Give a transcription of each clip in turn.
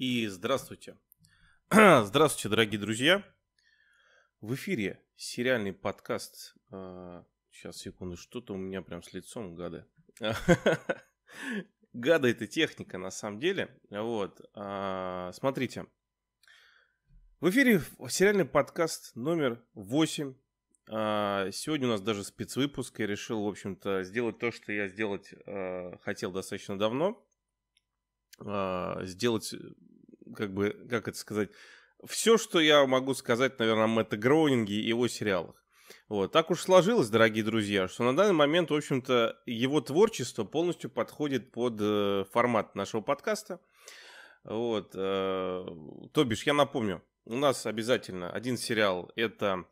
И здравствуйте. здравствуйте, дорогие друзья. В эфире сериальный подкаст. А, сейчас, секунду, что-то у меня прям с лицом, гады. гада это техника, на самом деле. Вот. А, смотрите. В эфире сериальный подкаст номер 8. А, сегодня у нас даже спецвыпуск. Я решил, в общем-то, сделать то, что я сделать хотел достаточно давно. Сделать э, как бы, как это сказать, все, что я могу сказать, наверное, о Мэтта Гроунинге и его сериалах. Вот. Так уж сложилось, дорогие друзья, что на данный момент, в общем-то, его творчество полностью подходит под э, формат нашего подкаста. Вот. Э, то бишь, я напомню, у нас обязательно один сериал это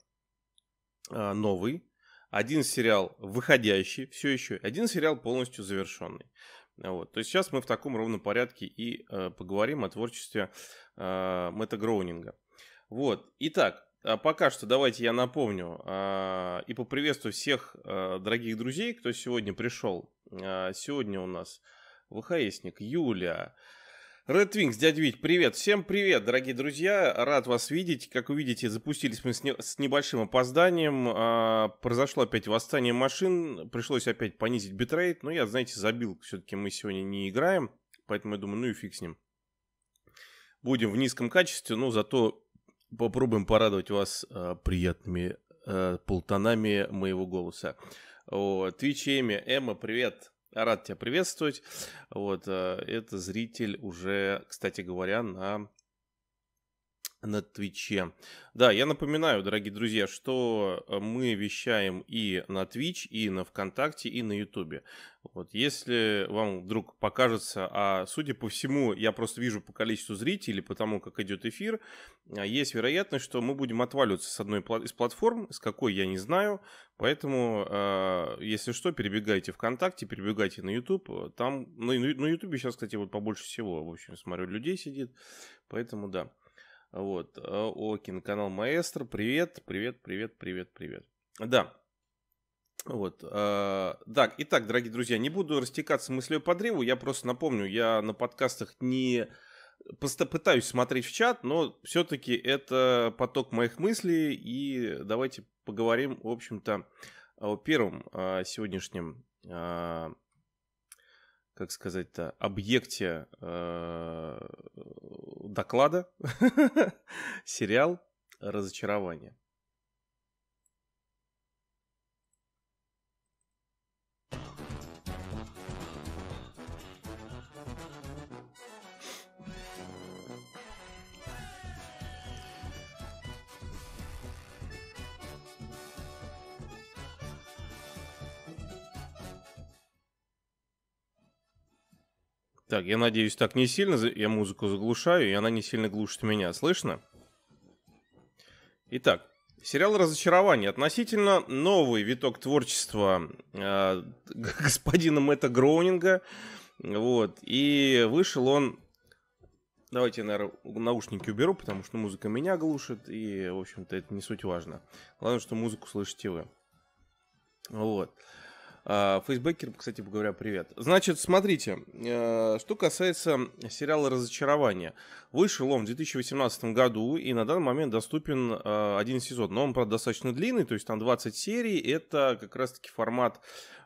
э, новый, один сериал выходящий все еще, один сериал полностью завершенный. Вот. То есть сейчас мы в таком ровном порядке и э, поговорим о творчестве э, Мэтта Гроунинга. Вот. Итак, а пока что давайте я напомню э, и поприветствую всех э, дорогих друзей, кто сегодня пришел. Э, сегодня у нас ВХСник Юля, Red Wings, дядь Вить, привет. Всем привет, дорогие друзья. Рад вас видеть. Как вы видите, запустились мы с, не... с небольшим опозданием. А, произошло опять восстание машин. Пришлось опять понизить битрейт. Но ну, я, знаете, забил. Все-таки мы сегодня не играем. Поэтому я думаю, ну и фиг с ним. Будем в низком качестве, но зато попробуем порадовать вас а, приятными а, полтонами моего голоса. Твич Эми, Эмма, привет. Рад тебя приветствовать. Вот, э, это зритель уже, кстати говоря, на на Твиче. Да, я напоминаю, дорогие друзья, что э, мы вещаем и на твич, и на ВКонтакте, и на Ютубе. Вот, если вам вдруг покажется, а судя по всему, я просто вижу по количеству зрителей, по тому, как идет эфир, а есть вероятность, что мы будем отваливаться с одной из платформ, с какой я не знаю, поэтому, а, если что, перебегайте ВКонтакте, перебегайте на Ютуб. там, ну на Ютубе сейчас, кстати, вот побольше всего, в общем, смотрю, людей сидит, поэтому да. Вот, а, Окин канал Маэстро, привет, привет, привет, привет, привет. Да, вот. А, так, итак, дорогие друзья, не буду растекаться мыслью по древу, я просто напомню, я на подкастах не пытаюсь смотреть в чат, но все-таки это поток моих мыслей, и давайте поговорим, в общем-то, о первом а, сегодняшнем как сказать-то, объекте э, доклада сериал «Разочарование». Так, я надеюсь, так не сильно. Я музыку заглушаю, и она не сильно глушит меня. Слышно? Итак, сериал «Разочарование» относительно новый виток творчества э, господина Мэтта Гроунинга. Вот. И вышел он... Давайте я, наверное, наушники уберу, потому что музыка меня глушит, и, в общем-то, это не суть важно. Главное, что музыку слышите вы. Вот. Э, а, фейсбекер, кстати говоря, привет. Значит, смотрите, э, что касается сериала «Разочарование». Вышел он в 2018 году и на данный момент доступен э, один сезон. Но он, правда, достаточно длинный, то есть там 20 серий. Это как раз-таки формат,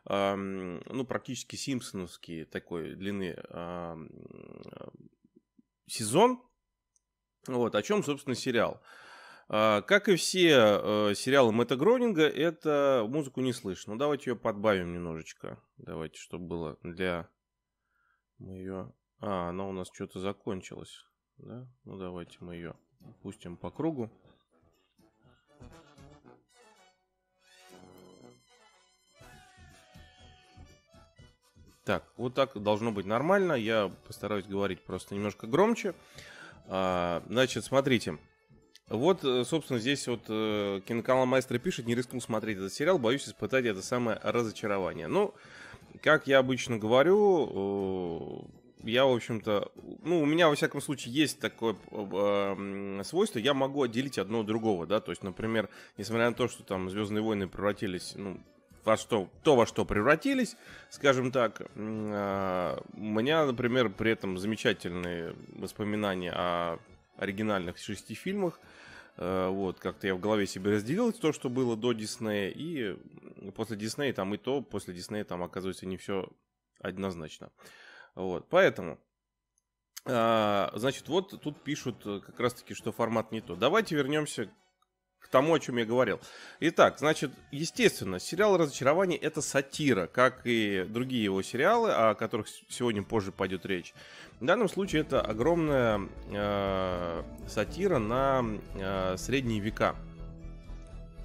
эм, ну, практически симпсоновский такой длины эм, э, сезон. Вот, о чем, собственно, сериал. Сериал. А, как и все э, сериалы Мэтта Гронинга, это музыку не слышно. Ну, давайте ее подбавим немножечко. Давайте, чтобы было для... Мы ее... А, она у нас что-то закончилась. Да? Ну, давайте мы ее пустим по кругу. Так, вот так должно быть нормально. Я постараюсь говорить просто немножко громче. А, значит, смотрите. Смотрите. Вот, э, собственно, здесь вот э, киноканал Маэстро пишет, не рискнул смотреть этот сериал, боюсь испытать это самое разочарование. Ну, как я обычно говорю, э, я, в общем-то, ну, у меня, во всяком случае, есть такое э, свойство, я могу отделить одно от другого, да, то есть, например, несмотря на то, что там «Звездные войны» превратились, ну, во что, то, во что превратились, скажем так. А, у меня, например, при этом замечательные воспоминания о оригинальных шести фильмах. Э, вот, как-то я в голове себе разделил то, что было до Диснея, и после Диснея там и то, после Диснея там оказывается не все однозначно. Вот, поэтому а, Значит, вот тут пишут э, как раз-таки, что формат не то. Давайте вернемся к тому, о чем я говорил. Итак, значит, естественно, сериал «Разочарование» — это сатира, как и другие его сериалы, о которых сегодня позже пойдет речь. В данном случае это огромная э, сатира на э, средние века.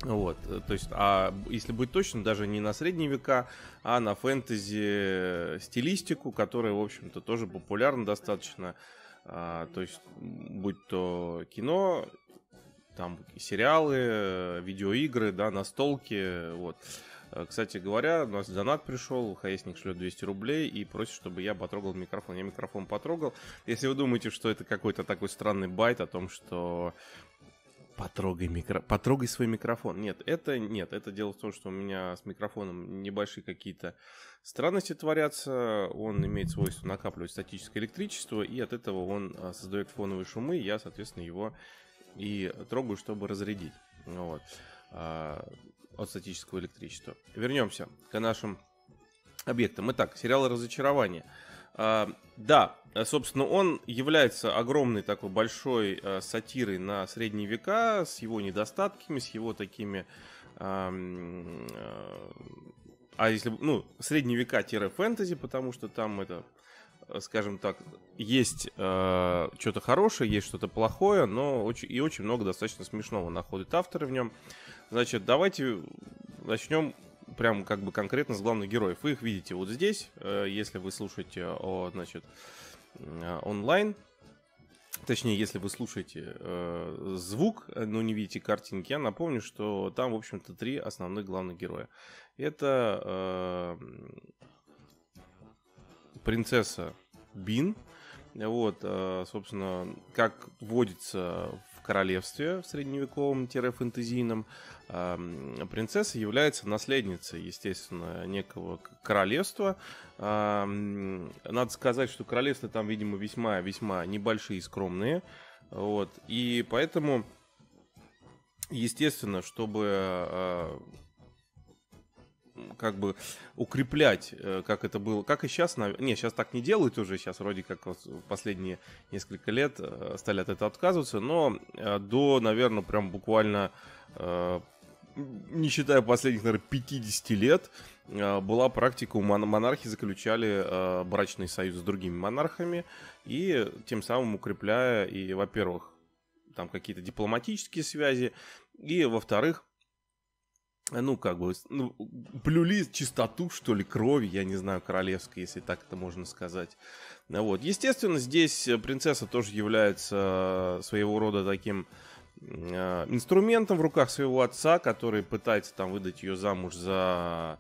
Вот, э, то есть, а если быть точным, даже не на средние века, а на фэнтези э, стилистику, которая, в общем-то, тоже популярна достаточно. А, то есть, будь то кино, там сериалы, э, видеоигры, да, настолки, вот. Э, кстати говоря, у нас донат пришел, хаясник шлет 200 рублей и просит, чтобы я потрогал микрофон. Я микрофон потрогал. Если вы думаете, что это какой-то такой странный байт о том, что Потрогай, микро... Потрогай свой микрофон. Нет, это нет. Это дело в том, что у меня с микрофоном небольшие какие-то странности творятся. Он имеет свойство накапливать статическое электричество, и от этого он э, создает фоновые шумы. Я, соответственно, его и трогаю, чтобы разрядить ну вот, а, от статического электричества. Вернемся к нашим объектам. Итак, сериал «Разочарование». А, да, собственно, он является огромной такой большой а, сатирой на средние века с его недостатками, с его такими а если, ну, средние века-фэнтези, потому что там это Э, скажем так, есть э, что-то хорошее, есть что-то плохое, но очень, и очень много достаточно смешного находят авторы в нем. Значит, давайте э, начнем прям как бы конкретно с главных героев. Вы их видите вот здесь, э, если вы слушаете о, значит, э, онлайн. Точнее, если вы слушаете э, звук, но не видите картинки, я напомню, что там, в общем-то, три основных главных героя. Это э, принцесса Бин. Вот, э, собственно, как водится в королевстве в средневековом-фэнтезийном, эм, принцесса является наследницей, естественно, некого королевства. Эм, надо сказать, что королевства там, видимо, весьма-весьма небольшие и скромные. Вот, и поэтому, естественно, чтобы э, как бы укреплять, э, как это было, как и сейчас, не, сейчас так не делают уже, сейчас вроде как вот последние несколько лет э, стали от этого отказываться, но э, до, наверное, прям буквально, не считая последних, наверное, 50 лет, была практика, у монархи заключали брачный союз с другими монархами, и тем самым укрепляя и, во-первых, там какие-то дипломатические связи, и, во-вторых, ну, как бы, ну, блюли чистоту, что ли, крови, я не знаю, королевской, если так это можно сказать. Ну вот. Естественно, здесь э, принцесса тоже является э, своего рода таким э, инструментом в руках своего отца, который пытается там выдать ее замуж за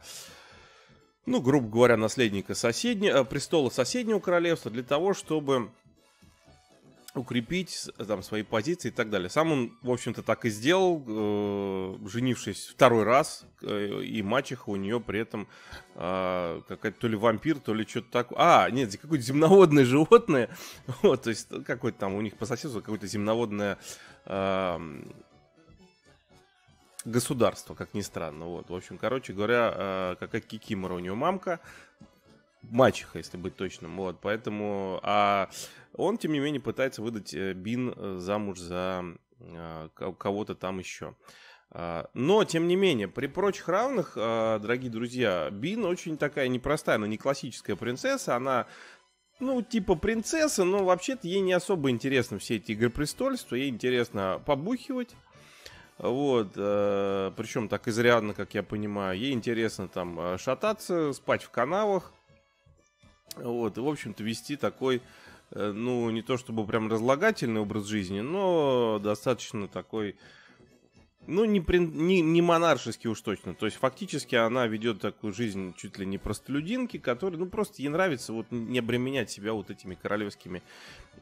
ну, грубо говоря, наследника соседнего, э, престола соседнего королевства для того, чтобы укрепить там свои позиции и так далее. Сам он, в общем-то, так и сделал, э, женившись второй раз, э, и мачеха у нее при этом э, какая-то то ли вампир, то ли что-то такое. А, нет, какое-то земноводное животное. Вот, то есть э, какой-то там у них по соседству какое-то земноводное э, государство, как ни странно. Вот, в общем, короче говоря, э, а, какая кикимора у нее мамка, мачеха, если быть точным. Вот, поэтому... А он, тем не менее, пытается выдать э, Бин э, замуж за э, кого-то там еще. А, но, тем не менее, при прочих равных, дорогие друзья, Бин очень такая непростая, она не классическая принцесса, она ну, типа принцесса, но вообще-то ей не особо интересно все эти игры престольства, ей интересно побухивать. Вот, причем так изрядно, как я понимаю. Ей интересно там шататься, спать в канавах. Вот, и, в общем-то, вести такой Э, ну, не то чтобы прям разлагательный образ жизни, но достаточно такой, ну, не, при, не, не монаршеский уж точно. То есть, фактически, она ведет такую жизнь чуть ли не простолюдинки, которая, ну, просто ей нравится вот не обременять себя вот этими королевскими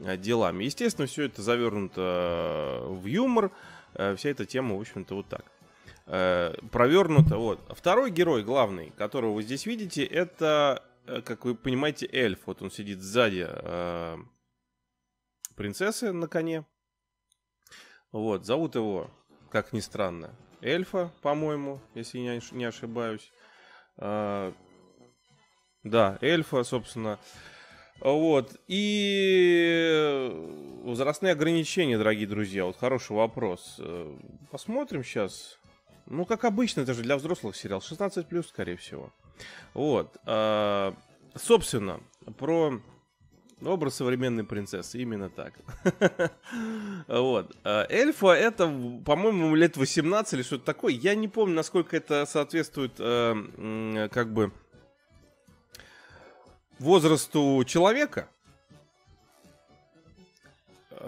э, делами. Естественно, все это завернуто э, в юмор, вся эта тема, в общем-то, вот так провернуто. Вот. Второй герой главный, которого вы здесь видите, это Э, как вы понимаете, эльф. Вот он сидит сзади э, принцессы на коне. Вот, зовут его, как ни странно, эльфа, по-моему, если я не ошибаюсь. Э, да, эльфа, собственно. Вот. И возрастные ограничения, дорогие друзья. Вот хороший вопрос. Посмотрим сейчас. Ну, как обычно, это же для взрослых сериал. 16 плюс, скорее всего. Вот. А, собственно, про образ современной принцессы, именно так. вот. А, эльфа это, по-моему, лет 18 или что-то такое. Я не помню, насколько это соответствует, э, как бы, возрасту человека.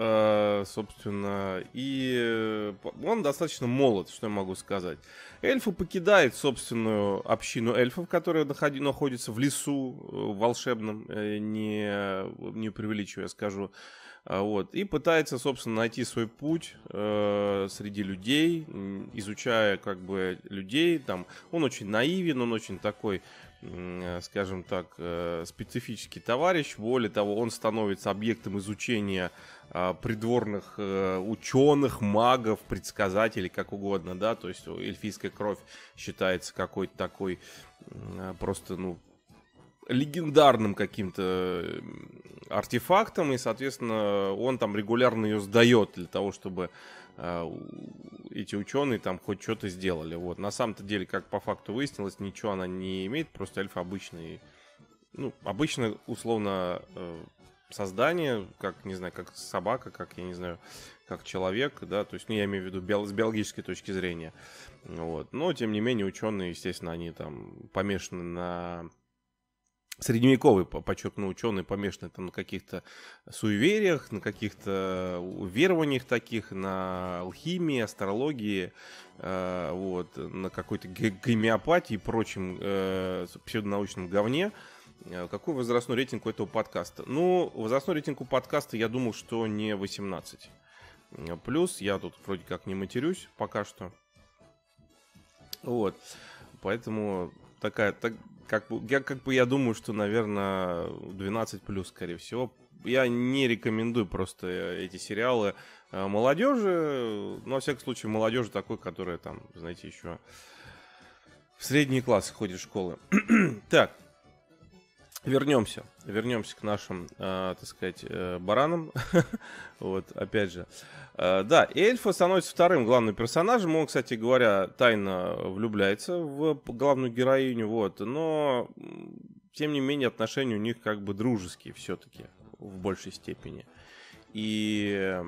Э, собственно, и э, он достаточно молод, что я могу сказать. Эльфы покидает собственную общину эльфов, которая находи, находится в лесу э, волшебном, не, не я скажу, а, вот, и пытается, собственно, найти свой путь э, среди людей, изучая как бы людей. Там, он очень наивен, он очень такой, э, скажем так, э, специфический товарищ. Более того, он становится объектом изучения э, придворных э, ученых, магов, предсказателей, как угодно, да. То есть эльфийская кровь считается какой-то такой э, просто, ну, легендарным каким-то э, артефактом, и, соответственно, он там регулярно ее сдает для того, чтобы э, эти ученые там хоть что-то сделали. Вот. На самом-то деле, как по факту выяснилось, ничего она не имеет, просто эльф обычный, ну, обычно, условно, э, создание, как, не знаю, как собака, как, я не знаю, как человек, да, то есть, ну, я имею в виду био- с биологической точки зрения, вот, но, тем не менее, ученые, естественно, они там помешаны на средневековый, подчеркну, ученый помешанный там на каких-то суевериях, на каких-то э, верованиях таких, на алхимии, астрологии, э, вот, на какой-то гомеопатии и прочем э, псевдонаучном говне. Э, какой возрастной рейтинг у этого подкаста? Ну, возрастной рейтинг у подкаста, я думал, что не 18. Э, плюс, я тут вроде как не матерюсь пока что. Вот. Поэтому такая, так, как, я, как бы я думаю, что, наверное, 12 плюс, скорее всего. Я не рекомендую просто э, эти сериалы э, молодежи, но, ну, во всяком случае, молодежи такой, которая там, знаете, еще в средний класс ходит в школы. так, Вернемся, вернемся к нашим, э, так сказать, э, баранам. вот, опять же. Э, да, Эльфа становится вторым главным персонажем. Он, кстати говоря, тайно влюбляется в главную героиню, вот. Но, тем не менее, отношения у них как бы дружеские все-таки в большей степени. И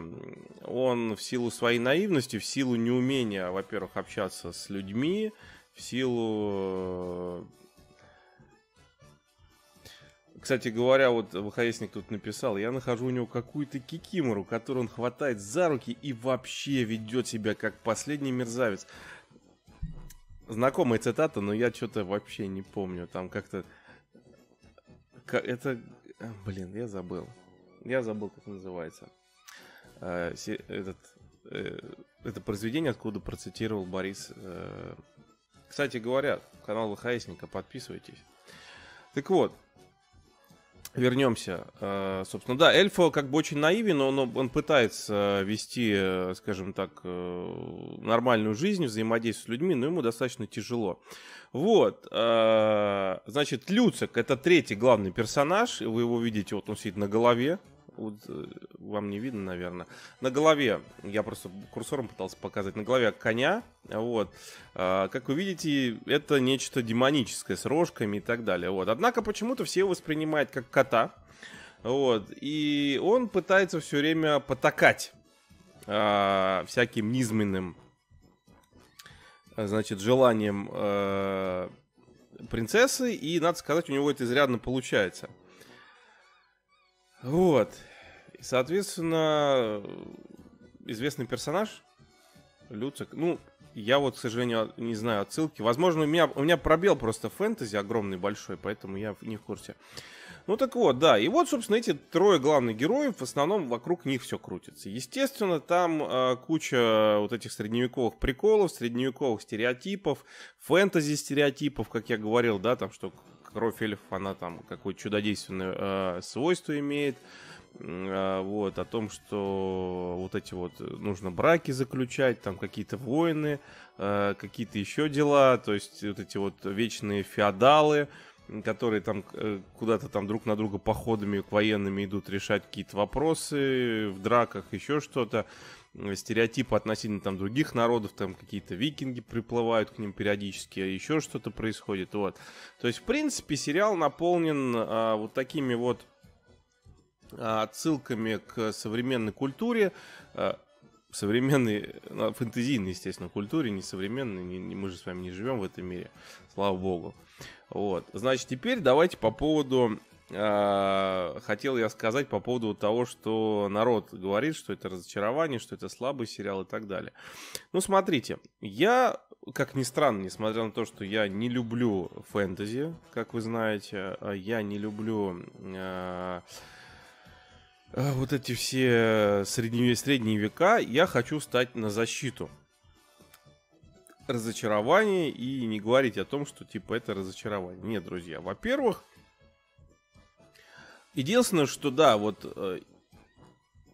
он в силу своей наивности, в силу неумения, во-первых, общаться с людьми, в силу э, кстати говоря, вот ВХСник тут написал, я нахожу у него какую-то кикимору, которую он хватает за руки и вообще ведет себя как последний мерзавец. Знакомая цитата, но я что-то вообще не помню. Там как-то... Это... Э, блин, я забыл. Я забыл, как называется. Э, этот... Э, это произведение, откуда процитировал Борис. Кстати говоря, канал ВХСника, подписывайтесь. Так вот, вернемся. Э, собственно, да, Эльфо как бы очень наивен, но он, он пытается э, вести, э, скажем так, нормальную жизнь, взаимодействовать с людьми, но ему достаточно тяжело. Вот, значит, Люцик, это третий главный персонаж, вы его видите, вот он сидит на голове, вот, э, вам не видно, наверное. На голове, я просто курсором пытался показать, на голове коня. Вот. А, как вы видите, это нечто демоническое с рожками и так далее. Вот. Однако почему-то все его воспринимают как кота. Вот. И он пытается все время потакать а, всяким низменным значит, желанием э, принцессы, и, надо сказать, у него это изрядно получается. Вот. И, соответственно, известный персонаж Люцик. Ну, я вот, к сожалению, не знаю отсылки. Возможно, у меня, у меня пробел просто фэнтези огромный большой, поэтому я не в курсе. Ну так вот, да. И вот, собственно, эти трое главных героев, в основном вокруг них все крутится. Естественно, там э, куча вот этих средневековых приколов, средневековых стереотипов, фэнтези стереотипов, как я говорил, да, там что кровь эльфов, она там какое чудодейственное э, свойство имеет. Э, вот, о том, что вот эти вот э, нужно браки заключать, там какие-то войны, э, какие-то еще дела, то есть вот эти вот вечные феодалы, которые там э, куда-то там друг на друга походами к военными идут решать какие-то вопросы в драках, еще что-то. Э, стереотипы относительно там других народов, там какие-то викинги приплывают к ним периодически, еще что-то происходит, вот. То есть, в принципе, сериал наполнен а, вот такими вот а, отсылками к современной культуре, а, современной, а, фэнтезийной, естественно, культуре, не современной, не, не, мы же с вами не живем в этом мире, слава богу. Вот, значит, теперь давайте по поводу а, хотел я сказать по поводу того, что народ говорит, что это разочарование, что это слабый сериал и так далее. Ну, смотрите, я, как ни странно, несмотря на то, что я не люблю фэнтези, как вы знаете, а я не люблю... А, вот эти все средние, средние века, я хочу стать на защиту разочарование и не говорить о том, что типа это разочарование. Нет, друзья, во-первых, Единственное, что да, вот э,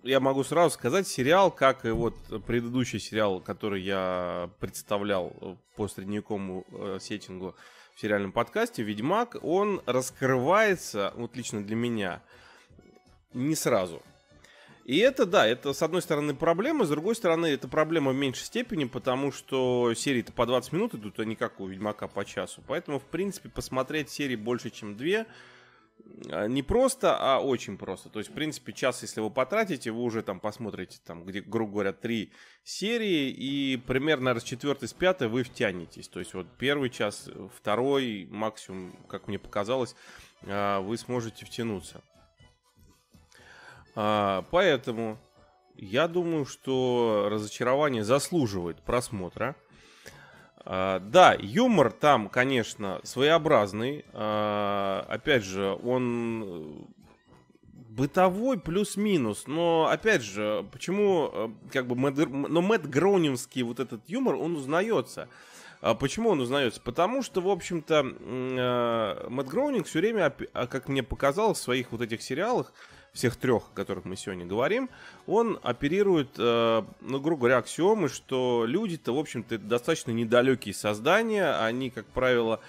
я могу сразу сказать, сериал, как и вот предыдущий сериал, который я представлял э, по средневековому э, сеттингу в сериальном подкасте, «Ведьмак», он раскрывается, вот лично для меня, не сразу. И это, да, это, с одной стороны, проблема, с другой стороны, это проблема в меньшей степени, потому что серии-то по 20 минут идут, а не как у «Ведьмака» по часу. Поэтому, в принципе, посмотреть серии больше, чем две – а, не просто, а очень просто. То есть, в принципе, час, если вы потратите, вы уже там посмотрите, там, где, грубо говоря, три серии, и примерно раз четвертый с пятой вы втянетесь. То есть, вот первый час, второй, максимум, как мне показалось, а, вы сможете втянуться. А, поэтому я думаю, что разочарование заслуживает просмотра. А, да, юмор там, конечно, своеобразный. А, опять же, он э, бытовой плюс-минус, но опять же, почему э, как бы Мэтт, но Мэтт Гроунинский вот этот юмор, он узнается. А почему он узнается? Потому что, в общем-то, э, Мэтт Гроунинг все время, как мне показалось, в своих вот этих сериалах, всех трех, о которых мы сегодня говорим, он оперирует, э, ну, грубо говоря, аксиомы, что люди-то, в общем-то, достаточно недалекие создания, они, как правило,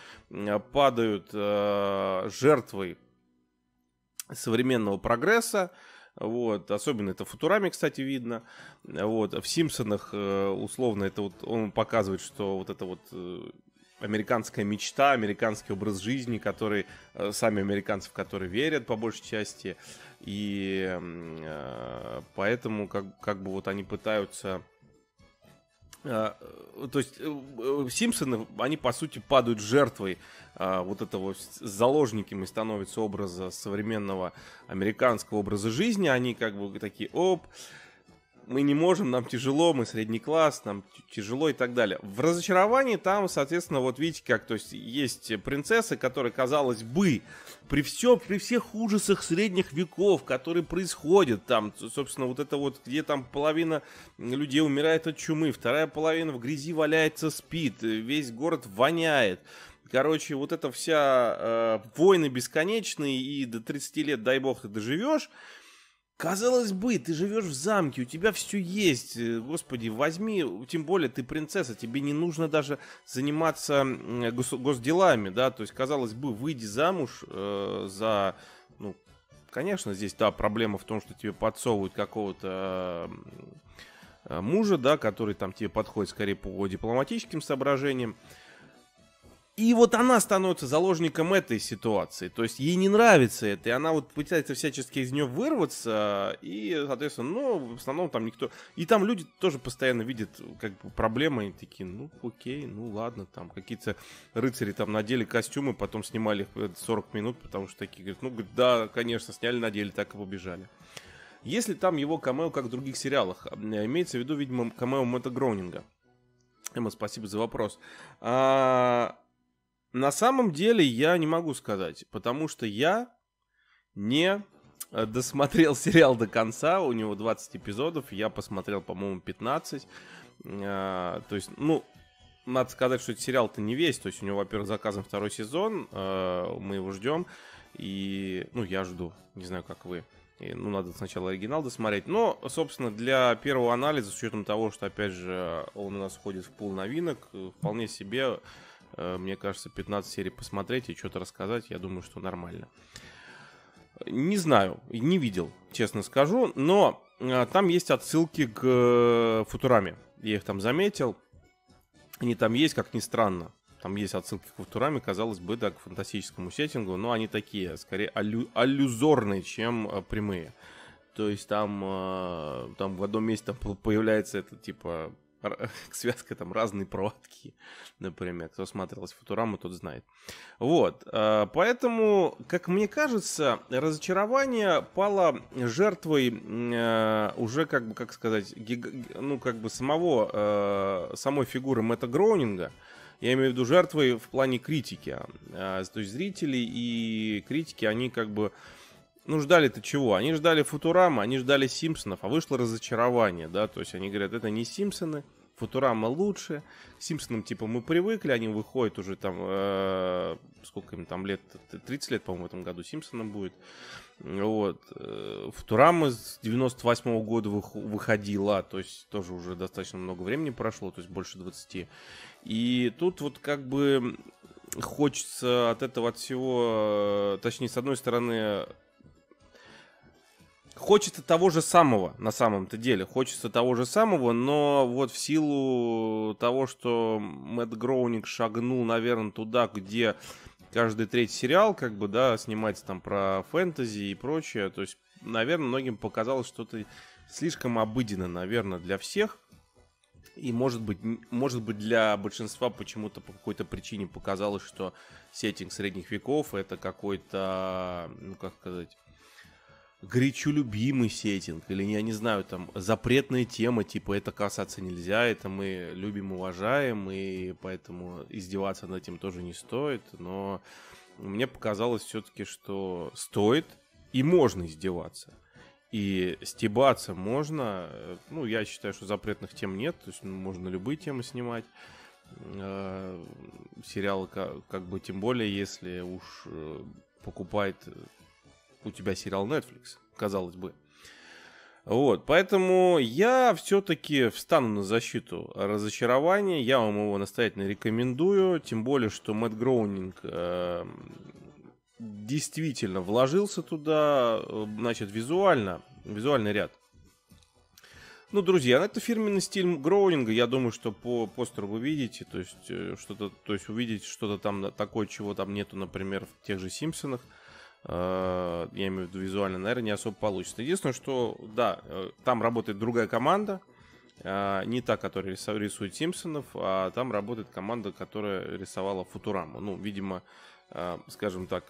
падают э, жертвой современного прогресса, вот, особенно это в Футураме, кстати, видно. Вот, в Симпсонах, э, условно, это вот он показывает, что вот это вот э, американская мечта, американский образ жизни, который э, сами американцы, в который верят по большей части. И э, поэтому как, как бы вот они пытаются... Э, э то есть э, э, Симпсоны, они по сути падают жертвой вот этого заложниками становится образа современного американского образа жизни. Они как бы такие, оп, мы не можем, нам тяжело, мы средний класс, нам тяжело и так далее. В разочаровании там, соответственно, вот видите как, то есть есть э, принцессы, которые, казалось бы, при, все, при всех ужасах средних веков, которые происходят там, собственно, вот это вот, где там половина людей умирает от чумы, вторая половина в грязи валяется, спит, э, весь город воняет, Короче, вот эта вся э, войны бесконечные, и до 30 лет, дай бог, ты доживешь. Казалось бы, ты живешь в замке, у тебя все есть. Э, господи, возьми, тем более ты принцесса, тебе не нужно даже заниматься э, гос госделами, да. То есть, казалось бы, выйди замуж э, за, ну, конечно, здесь, да, проблема в том, что тебе подсовывают какого-то э, мужа, да, который там тебе подходит скорее по дипломатическим соображениям. И вот она становится заложником этой ситуации. То есть ей не нравится это, и она вот пытается всячески из нее вырваться, и, соответственно, ну, в основном там никто... И там люди тоже постоянно видят как бы проблемы, и такие, ну, окей, ну, ладно, там какие-то рыцари там надели костюмы, потом снимали их 40 минут, потому что такие говорят, ну, да, конечно, сняли, надели, так и побежали. Если там его камео, как в других сериалах, э, имеется в виду, видимо, камео Мэтта Гроунинга. Эмма, спасибо за вопрос. А, на самом деле я не могу сказать, потому что я не э, досмотрел сериал до конца, у него 20 эпизодов, я посмотрел, по-моему, 15. А, то есть, ну, надо сказать, что сериал-то не весь, то есть у него, во-первых, заказан второй сезон, а, мы его ждем, и, ну, я жду, не знаю, как вы. И, ну, надо сначала оригинал досмотреть. Но, собственно, для первого анализа, с учетом того, что, опять же, он у нас входит в пул новинок, э, вполне себе Э, мне кажется, 15 серий посмотреть и что-то рассказать, я думаю, что нормально. Не знаю, не видел, честно скажу, но э, там есть отсылки к э, Футураме. Я их там заметил. Они там есть, как ни странно. Там есть отсылки к Футураме, казалось бы, да, к фантастическому сеттингу, но они такие, скорее, аллю- аллюзорные, чем прямые. То есть там, там в одном месте там появляется это типа связка там разные проводки, например. Кто смотрелось Футураму, тот знает. Вот, э, поэтому, как мне кажется, разочарование пало жертвой э, уже, как бы, как сказать, гиг... ну, как бы самого, э, самой фигуры Мэтта Гроунинга, я имею в виду жертвой в плане критики. А, то есть зрители и критики, они как бы ну, ждали-то чего? Они ждали Футурама, они ждали Симпсонов, а вышло разочарование, да, то есть они говорят, это не Симпсоны, Футурама лучше, к Симпсонам, типа, мы привыкли, они выходят уже там, э, сколько им там лет, 30 лет, по-моему, в этом году Симпсонам будет, вот, э, Футурама с 98 -го года выходила, то есть тоже уже достаточно много времени прошло, то есть больше 20, и тут вот как бы хочется от этого от всего, э, точнее, с одной стороны, Хочется того же самого, на самом-то деле. Хочется того же самого, но вот в силу того, что Мэтт Гроунинг шагнул, наверное, туда, где каждый третий сериал, как бы, да, снимается там про фэнтези и прочее. То есть, наверное, многим показалось что-то слишком обыденно, наверное, для всех. И, может быть, может быть, для большинства почему-то по какой-то причине показалось, что сеттинг средних веков это какой-то, ну, как сказать, горячо любимый сеттинг, или, я не знаю, там, запретная тема, типа, это касаться нельзя, это мы любим, уважаем, и поэтому издеваться над этим тоже не стоит, но мне показалось все-таки, что стоит и можно издеваться. И стебаться можно. Ну, я считаю, что запретных тем нет, то есть ну, можно любые темы снимать э, сериалы, как, как бы тем более, если уж э, покупает у тебя сериал Netflix, казалось бы. Вот, поэтому я все-таки встану на защиту разочарования. Я вам его настоятельно рекомендую. Тем более, что Мэтт Гроунинг э, действительно вложился туда, э, значит, визуально, визуальный ряд. Ну, друзья, ну, это фирменный стиль Гроунинга. Я думаю, что по постеру вы видите, то есть э, что-то, то есть увидеть что-то там такое, чего там нету, например, в тех же Симпсонах. Э, я имею в виду визуально, наверное, не особо получится. Единственное, что, да, э, там работает другая команда, э, не та, которая рисует Симпсонов, а там работает команда, которая рисовала Футураму. Ну, видимо, скажем так,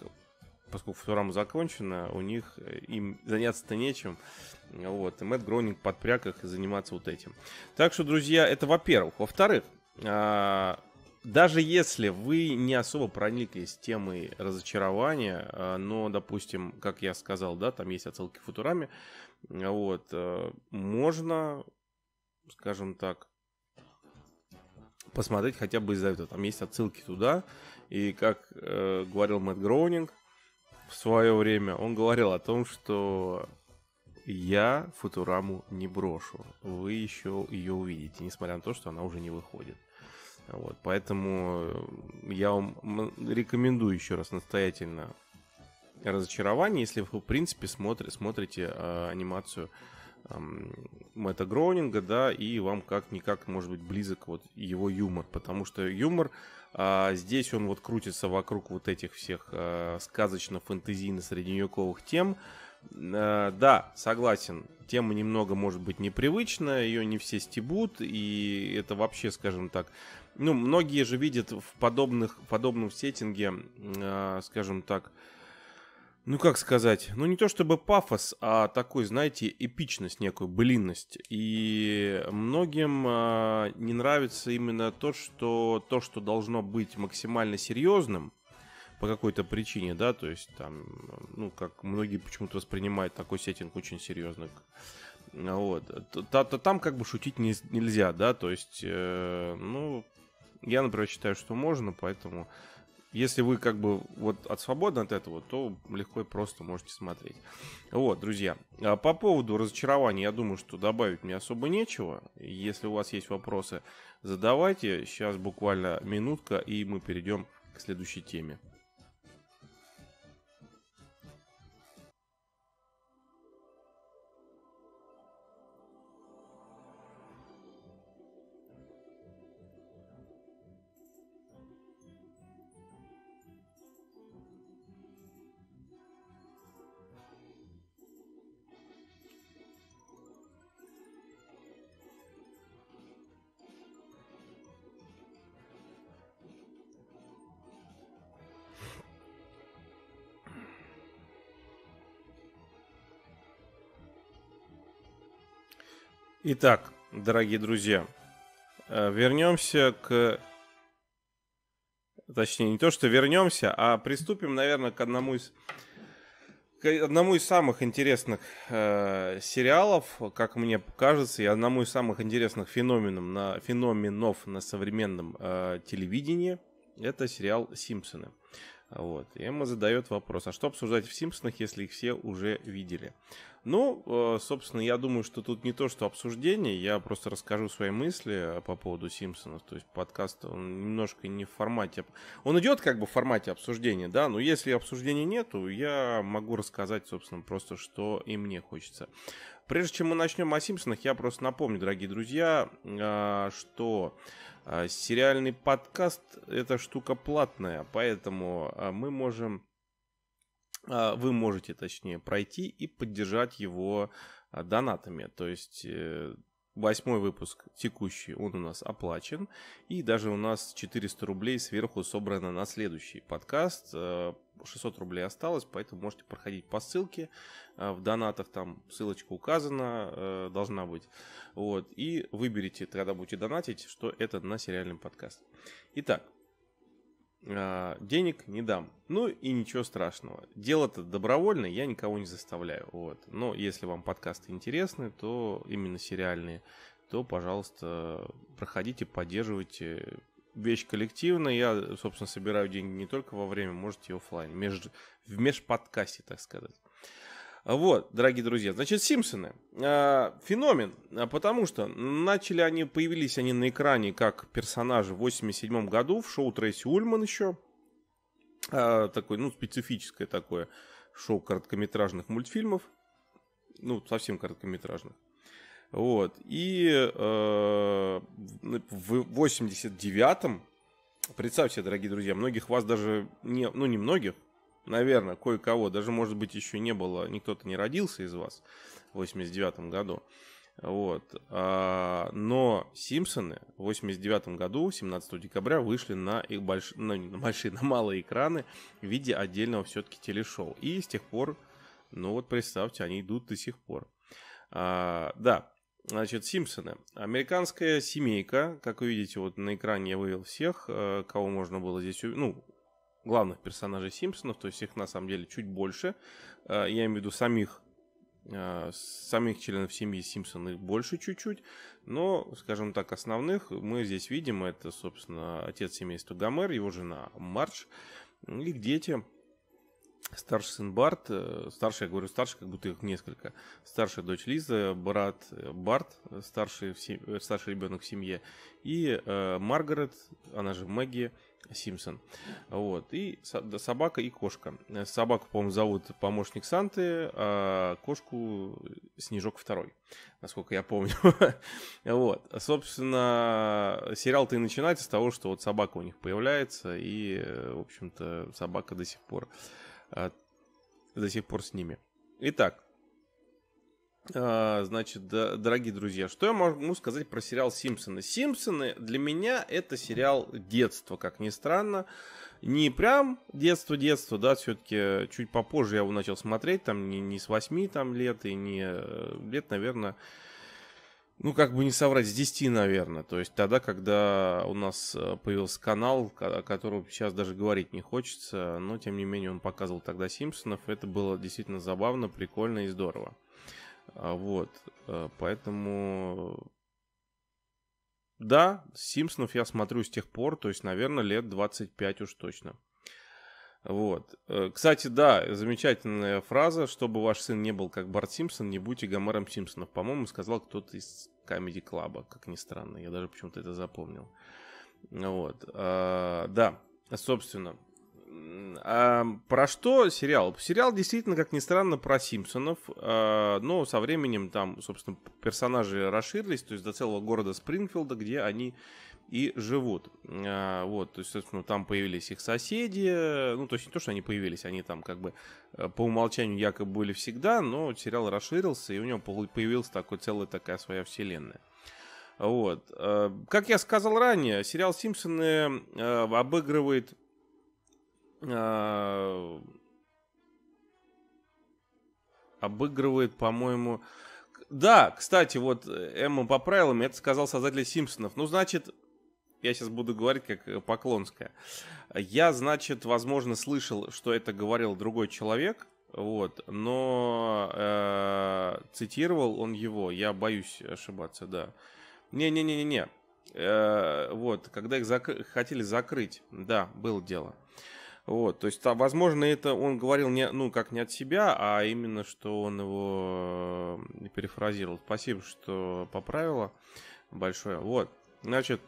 поскольку Футурама закончена, у них им заняться-то нечем. Вот, и Мэтт Гронинг подпряг их и заниматься вот этим. Так что, друзья, это во-первых. Во-вторых, даже если вы не особо прониклись темой разочарования, а, но, допустим, как я сказал, да, там есть отсылки к Футураме, вот, э, можно, скажем так, посмотреть хотя бы из-за этого. Там есть отсылки туда, и как э, говорил Мэтт Гроунинг в свое время, он говорил о том, что я Футураму не брошу. Вы еще ее увидите, несмотря на то, что она уже не выходит. Вот, поэтому э, я вам рекомендую еще раз настоятельно разочарование, если вы, в принципе, смотри, смотрите э, анимацию э, Мэтта Гроунинга, да, и вам как-никак, может быть, близок вот его юмор, потому что юмор э, здесь, он вот крутится вокруг вот этих всех э, сказочно-фэнтезийно-средневековых тем, э, да, согласен. Тема немного, может быть, непривычная, ее не все стебут, и это вообще, скажем так, ну, многие же видят в подобных, подобном сеттинге, э, скажем так, ну, как сказать, ну, не то чтобы пафос, а такой, знаете, эпичность некую, блинность. И многим э, не нравится именно то, что то, что должно быть максимально серьезным, по какой-то причине, да, то есть там, ну, как многие почему-то воспринимают такой сеттинг очень серьезный, Вот. Т -т -т Там как бы шутить не, нельзя, да, то есть, э, ну, я, например, считаю, что можно, поэтому если вы как бы вот от свободны от этого, то легко и просто можете смотреть. Вот, друзья, а по поводу разочарования, я думаю, что добавить мне особо нечего. Если у вас есть вопросы, задавайте. Сейчас буквально минутка, и мы перейдем к следующей теме. Итак, дорогие друзья, э, вернемся к... Точнее, не то, что вернемся, а приступим, наверное, к одному из к одному из самых интересных э, сериалов, как мне кажется, и одному из самых интересных феноменов на, феноменов на современном э, телевидении, это сериал «Симпсоны». Вот. И Эмма задает вопрос, а что обсуждать в Симпсонах, если их все уже видели? Ну, э, собственно, я думаю, что тут не то, что обсуждение, я просто расскажу свои мысли э, по поводу Симпсонов. То есть подкаст он немножко не в формате... Он идет как бы в формате обсуждения, да, но если обсуждения нету, я могу рассказать, собственно, просто, что и мне хочется. Прежде чем мы начнем о Симпсонах, я просто напомню, дорогие друзья, э, что а, сериальный подкаст – это штука платная, поэтому а, мы можем, а, вы можете, точнее, пройти и поддержать его донатами. То есть э, Восьмой выпуск текущий, он у нас оплачен. И даже у нас 400 рублей сверху собрано на следующий подкаст. 600 э, рублей осталось, поэтому можете проходить по ссылке. Э, в донатах там ссылочка указана, э, должна быть. Вот. И выберите, когда будете донатить, что это на сериальный подкаст. Итак, а, денег не дам. Ну и ничего страшного. Дело-то добровольное, я никого не заставляю. Вот. Но если вам подкасты интересны, то именно сериальные, то, пожалуйста, проходите, поддерживайте. Вещь коллективная. Я, собственно, собираю деньги не только во время, можете и офлайн. Меж... В межподкасте, так сказать. Вот, дорогие друзья, значит, Симпсоны. А, феномен, а, потому что начали они, появились они на экране как персонажи в 87 году в шоу Трейси Ульман еще. Э, такое, ну, специфическое такое шоу короткометражных мультфильмов. Ну, совсем короткометражных. Вот. И э, в 89-м, представьте, дорогие друзья, многих вас даже, не, ну, не многих, наверное, кое-кого, даже, может быть, еще не было, никто-то не родился из вас в 89 году. Вот. А, но Симпсоны в 89 году, 17 декабря, вышли на, их больш... Ну, на, большие, на малые экраны в виде отдельного все-таки телешоу. И с тех пор, ну вот представьте, они идут до сих пор. А, да, значит, Симпсоны. Американская семейка, как вы видите, вот на экране я вывел всех, э, кого можно было здесь увидеть. Ну, главных персонажей Симпсонов, то есть их на самом деле чуть больше. Э, я имею в виду самих э, самих членов семьи Симпсона их больше чуть-чуть, но, скажем так, основных мы здесь видим, это, собственно, отец семейства Гомер, его жена Мардж, их дети, старший сын Барт, э, старший, я говорю старший, как будто их несколько, старшая дочь Лиза, брат Барт, старший, в семь... старший ребенок в семье, и э, Маргарет, она же Мэгги, Симпсон. Вот. И собака и кошка. Э, собаку, по-моему, зовут помощник Санты, а кошку Снежок второй, насколько я помню. вот. Собственно, сериал-то и начинается с того, что вот собака у них появляется, и, э, в общем-то, собака до сих пор э, до сих пор с ними. Итак, а, значит, дорогие друзья, что я могу сказать про сериал Симпсоны? Симпсоны для меня это сериал детства, как ни странно. Не прям детство-детство, да, все-таки чуть попозже я его начал смотреть, там не, не с 8 там, лет и не э, лет, наверное, ну, как бы не соврать, с 10, наверное. То есть тогда, когда у нас э, появился канал, о котором сейчас даже говорить не хочется, но тем не менее он показывал тогда Симпсонов, это было действительно забавно, прикольно и здорово. А вот, э, поэтому... Э, да, Симпсонов я смотрю с тех пор, то есть, наверное, лет 25 уж точно. Вот. Э, кстати, да, замечательная фраза, чтобы ваш сын не был как Барт Симпсон, не будьте Гомером Симпсонов, По-моему, сказал кто-то из Comedy Club, как ни странно. Я даже почему-то это запомнил. Вот. А, да, собственно. А, про что сериал? Сериал действительно, как ни странно, про Симпсонов, а, но со временем там, собственно, персонажи расширились, то есть до целого города Спрингфилда, где они и живут. А, вот, то есть, собственно, там появились их соседи, ну, то есть не то, что они появились, они там как бы э, по умолчанию якобы были всегда, но сериал расширился, и у него появилась такой, целая такая своя вселенная. Вот. Э, как я сказал ранее, сериал «Симпсоны» э, обыгрывает Э, обыгрывает, по-моему... Да, кстати, вот э, Эмма по правилам, это сказал создатель Симпсонов. Ну, значит, я сейчас буду говорить как э, Поклонская. Я, значит, возможно, слышал, что это говорил другой человек, вот, но э, цитировал он его. Я боюсь ошибаться, да. Не-не-не-не-не. Э, вот, когда их зак- хотели закрыть, да, было дело. Вот, то есть, а, возможно, это он говорил не, ну, как не от себя, а именно, что он его э, перефразировал. Спасибо, что поправила. Большое. Вот, значит,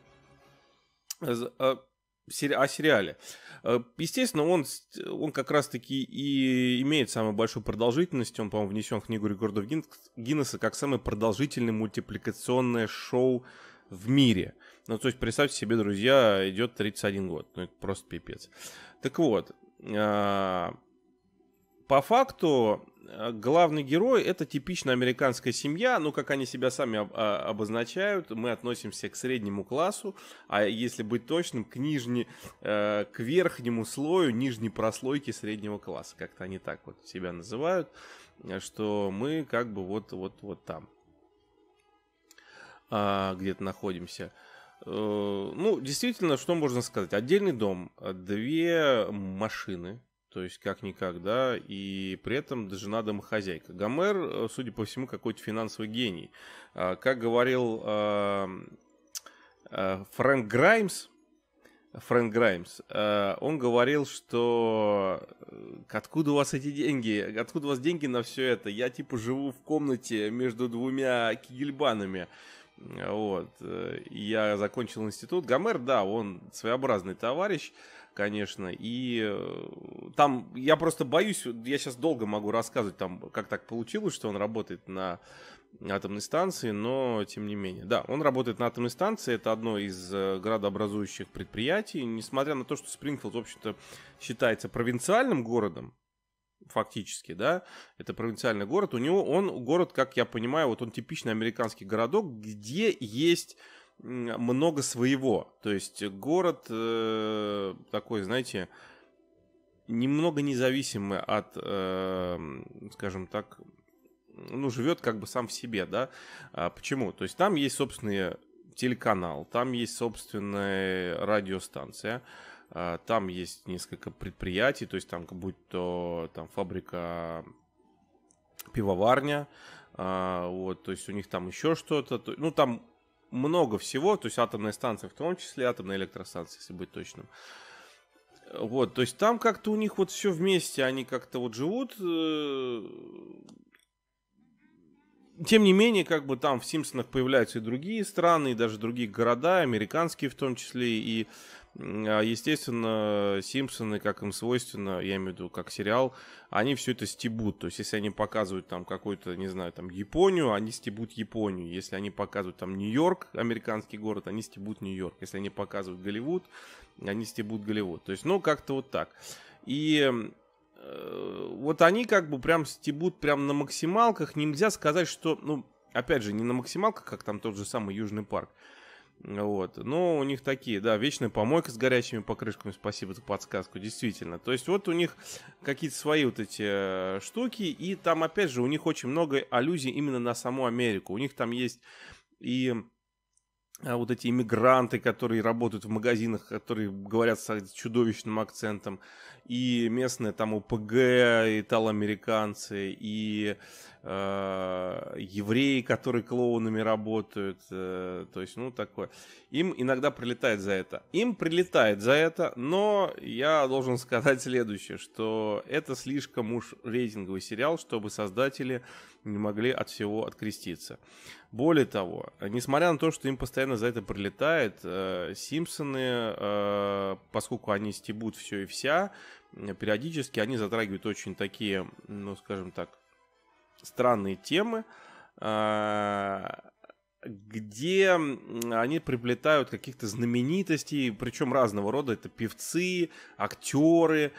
а, о сериале. Э, естественно, он, он как раз-таки и имеет самую большую продолжительность. Он, по-моему, внесен в книгу рекордов Гиннесса как самое продолжительное мультипликационное шоу в мире. Ну, то есть, представьте себе, друзья, идет 31 год. Ну, это просто пипец. Так вот, а, по факту а, главный герой это типичная американская семья, ну как они себя сами а, обозначают, мы относимся к среднему классу, а если быть точным, к нижней, к верхнему слою, нижней прослойке среднего класса, как-то они так вот себя называют, что мы как бы вот вот вот там а, где-то находимся. Э, ну, действительно, что можно сказать? Отдельный дом, а, две машины, то есть как-никак, да, и при этом жена домохозяйка. Гомер, э, судя по всему, какой-то финансовый гений. А, как говорил а, Фрэнк Граймс, Фрэнк Граймс, он говорил, что э, откуда у вас эти деньги, откуда у вас деньги на все это? Я типа живу в комнате между двумя кигельбанами. Вот. Э, я закончил институт. Гомер, да, он своеобразный товарищ, конечно. И э, там я просто боюсь, я сейчас долго могу рассказывать, там, как так получилось, что он работает на атомной станции, но тем не менее. Да, он работает на атомной станции, это одно из э, градообразующих предприятий. Несмотря на то, что Спрингфилд, в общем-то, считается провинциальным городом, фактически, да, это провинциальный город. У него он город, как я понимаю, вот он типичный американский городок, где есть много своего. То есть город э, такой, знаете, немного независимый от, э, скажем так, ну, живет как бы сам в себе, да. А почему? То есть там есть собственный телеканал, там есть собственная радиостанция, а, там есть несколько предприятий, то есть там будь то там фабрика пивоварня, а, вот, то есть у них там еще что-то, ну там много всего, то есть атомная станция в том числе, атомная электростанция, если быть точным. Вот, то есть там как-то у них вот все вместе, они как-то вот живут. Э, тем не менее, как бы там в Симпсонах появляются и другие страны, и даже другие города, американские в том числе, и а, естественно, Симпсоны, как им свойственно, я имею в виду, как сериал, они все это стебут. То есть, если они показывают там какую-то, не знаю, там Японию, они стебут Японию. Если они показывают там Нью-Йорк, американский город, они стебут Нью-Йорк. Если они показывают Голливуд, они стебут Голливуд. То есть, ну, как-то вот так. И э, вот они как бы прям стебут прям на максималках. Нельзя сказать, что, ну, опять же, не на максималках, как там тот же самый Южный парк. Вот. Ну, у них такие, да, вечная помойка с горячими покрышками, спасибо за подсказку, действительно. То есть вот у них какие-то свои вот эти э, штуки, и там, опять же, у них очень много аллюзий именно на саму Америку. У них там есть и а, вот эти иммигранты, которые работают в магазинах, которые говорят с чудовищным акцентом, и местные там УПГ, итало-американцы, и э, евреи, которые клоунами работают, э, то есть, ну, такое. Им иногда прилетает за это. Им прилетает за это, но я должен сказать следующее, что это слишком уж рейтинговый сериал, чтобы создатели э, не могли от всего откреститься. Более того, несмотря на то, что им постоянно за это прилетает, э, Симпсоны, э, поскольку они стебут все и вся, периодически они затрагивают очень такие, ну скажем так, странные темы. Э, где они приплетают каких-то знаменитостей, причем разного рода. Это певцы, актеры,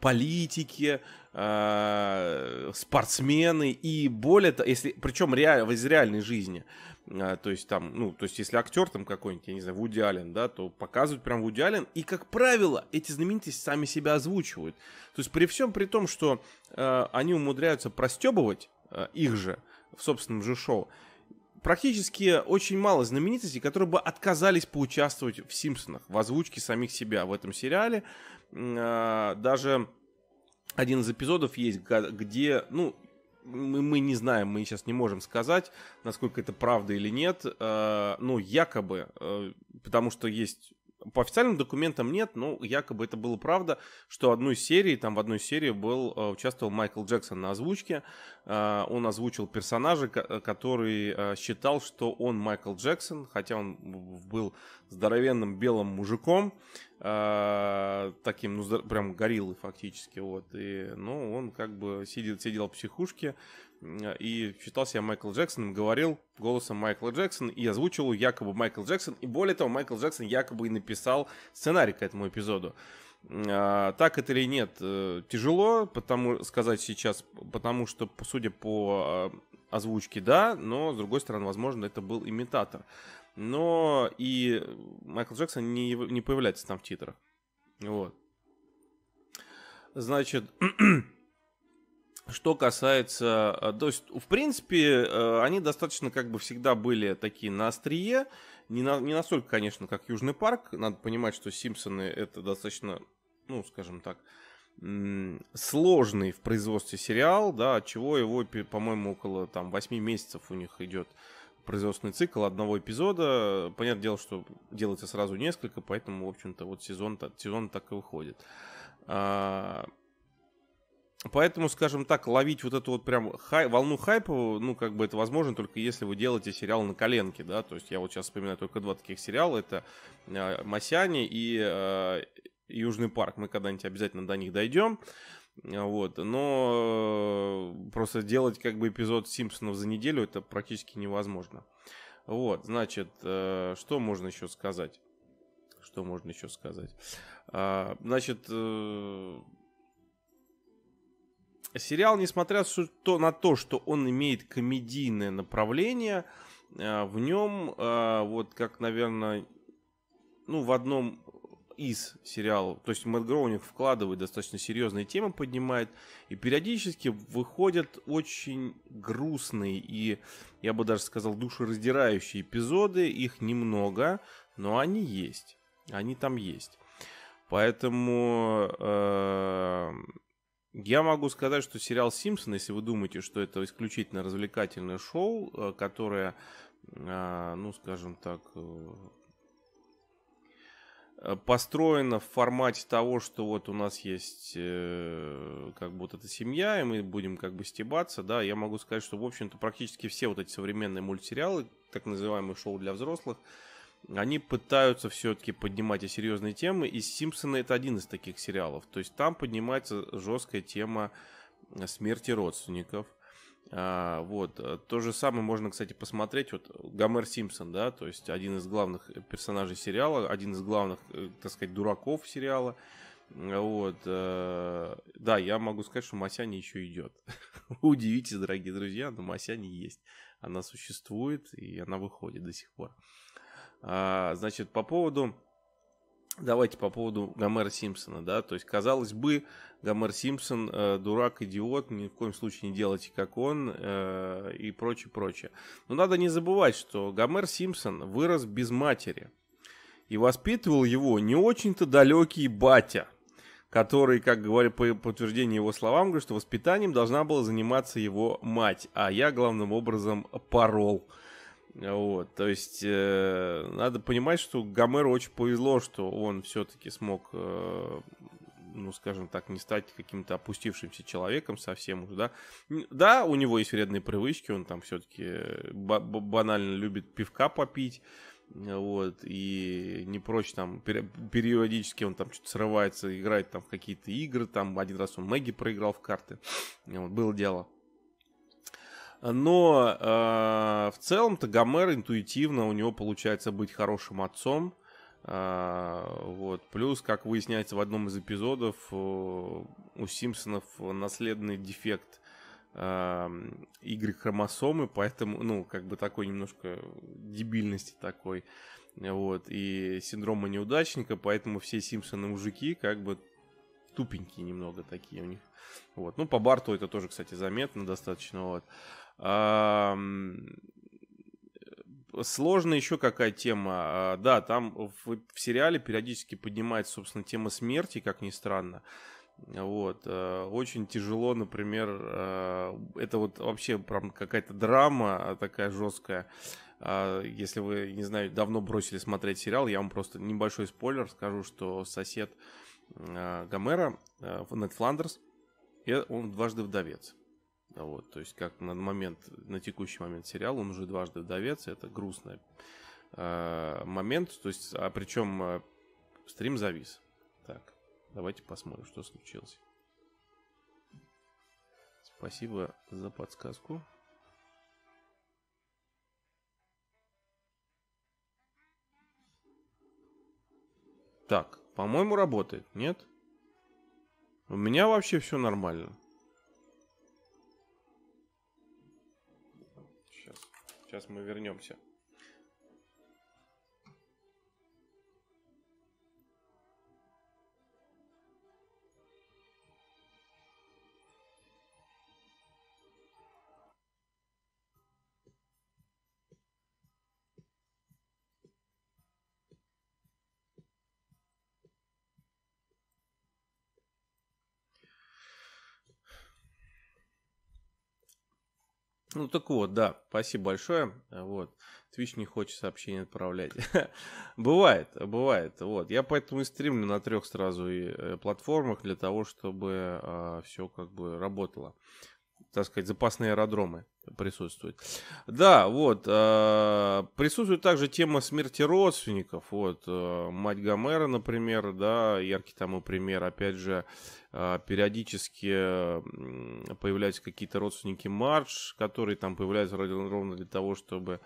политики, а, спортсмены и более того, если, причем реаль, из реальной жизни. А, то есть там, ну, то есть если актер там какой-нибудь, я не знаю, Вуди Аллен, да, то показывают прям Вуди Аллен. И, как правило, эти знаменитости сами себя озвучивают. То есть при всем при том, что э, они умудряются простебывать их же в собственном же шоу, практически очень мало знаменитостей, которые бы отказались поучаствовать в «Симпсонах», в озвучке самих себя в этом сериале. А, даже один из эпизодов есть, где, ну, мы, не знаем, мы сейчас не можем сказать, насколько это правда или нет, э, ну, якобы, э, потому что есть по официальным документам нет, но якобы это было правда, что одну из серий, там в одной серии был, э, участвовал Майкл Джексон на озвучке. Э, он озвучил персонажа, который э, считал, что он Майкл Джексон, хотя он был здоровенным белым мужиком, таким, ну, прям гориллы фактически, вот. И, ну, он как бы сидел, сидел в психушке, Э, и считал себя Майкл Джексоном, говорил голосом Майкла Джексона и озвучивал якобы Майкл Джексон. И более того, Майкл Джексон якобы и написал сценарий к этому эпизоду. А, так это или нет, э, тяжело потому, сказать сейчас, потому что, судя по а, озвучке, да, но, с другой стороны, возможно, это был имитатор. Но и Майкл Джексон не, не появляется там в титрах. Вот. Значит, Что касается, э, то есть, в принципе, э, они достаточно как бы всегда были такие на острие, не, на, не настолько, конечно, как Южный парк, надо понимать, что Симпсоны это достаточно, ну, скажем так, сложный в производстве сериал, да, от чего его, по-моему, около там 8 месяцев у них идет производственный цикл одного эпизода. Понятное дело, что делается сразу несколько, поэтому, в общем-то, вот сезон, сезон так и выходит. А, Поэтому, скажем так, ловить вот эту вот прям хай, волну хайпа, ну, как бы это возможно только если вы делаете сериал на коленке, да, то есть я вот сейчас вспоминаю только два таких сериала, это э, а, «Масяне» и э, «Южный парк», мы когда-нибудь обязательно до них дойдем, вот, но э, просто делать как бы эпизод «Симпсонов» за неделю это практически невозможно. Вот, значит, э, что можно еще сказать? Что можно еще сказать? Э, значит, э, Сериал, несмотря на то, что он имеет комедийное направление, э, в нем, э, вот как, наверное, ну, в одном из сериалов, то есть Мэтт Гроунинг вкладывает достаточно серьезные темы, поднимает, и периодически выходят очень грустные и, я бы даже сказал, душераздирающие эпизоды, их немного, но они есть, они там есть. Поэтому э, я могу сказать, что сериал «Симпсон», если вы думаете, что это исключительно развлекательное шоу, э, которое, э, ну, скажем так, э, построено в формате того, что вот у нас есть как будто эта семья, и мы будем как бы стебаться, да, я могу сказать, что, в общем-то, практически все вот эти современные мультсериалы, так называемые шоу для взрослых, они пытаются все-таки поднимать и серьезные темы, и «Симпсоны» — это один из таких сериалов. То есть там поднимается жесткая тема э, смерти родственников. А, вот. Э, то же самое можно, кстати, посмотреть. Вот Гомер Симпсон, да, то есть один из главных э, персонажей сериала, один из главных, так сказать, дураков сериала. Вот. Да, я могу сказать, что Масяни еще идет. Удивитесь, дорогие друзья, но Масяни есть. Она существует, и она выходит до сих пор. А, значит, по поводу... Давайте по поводу Гомера Симпсона, да, то есть, казалось бы, Гомер Симпсон э, дурак, идиот, ни в коем случае не делайте как он э, и прочее, прочее. Но надо не забывать, что Гомер Симпсон вырос без матери, и воспитывал его не очень-то далекий батя, который, как говорю по подтверждению его словам, говорит, что воспитанием должна была заниматься его мать, а я главным образом порол вот, то есть э, надо понимать, что Гомеру очень повезло, что он все-таки смог, э, ну, скажем так, не стать каким-то опустившимся человеком совсем уже, да. Да, у него есть вредные привычки, он там все-таки э, банально любит пивка попить, вот, и не прочь там, периодически он там что-то срывается, играет там в какие-то игры, там один раз он Мэгги проиграл в карты, вот, было дело. Но э, в целом-то Гомер интуитивно у него получается быть хорошим отцом. Э, вот. Плюс, как выясняется в одном из эпизодов, э, у Симпсонов наследный дефект э, Y-хромосомы, поэтому, ну, как бы такой немножко дебильности такой. Вот. И синдрома неудачника, поэтому все Симпсоны мужики как бы тупенькие немного такие у них. Вот. Ну, по Барту это тоже, кстати, заметно достаточно. Вот. А, э, Сложная еще какая тема. А, да, там в, в сериале периодически поднимается, собственно, тема смерти, как ни странно. Вот. Э, очень тяжело, например, э, это вот вообще прям какая-то драма такая жесткая. А, если вы, не знаю, давно бросили смотреть сериал, я вам просто небольшой спойлер скажу, что сосед Гомера, Нед Фландерс, он дважды вдовец. Вот, то есть как на момент, на текущий момент сериал, он уже дважды вдовец, это грустный э, момент. То есть, а причем э, стрим завис. Так, давайте посмотрим, что случилось. Спасибо за подсказку. Так, по-моему, работает, нет? У меня вообще все нормально. Сейчас мы вернемся. Ну так вот, да, спасибо большое. Э, вот. Twitch не хочет сообщения отправлять. бывает, бывает. Вот. Я поэтому и стримлю на трех сразу и э, платформах для того, чтобы э, а, все как бы работало так сказать, запасные аэродромы присутствуют. Да, вот, э, присутствует также тема смерти родственников, вот, э, мать Гомера, например, да, яркий тому пример, опять же, э, периодически появляются какие-то родственники Марш, которые там появляются ровно для того, чтобы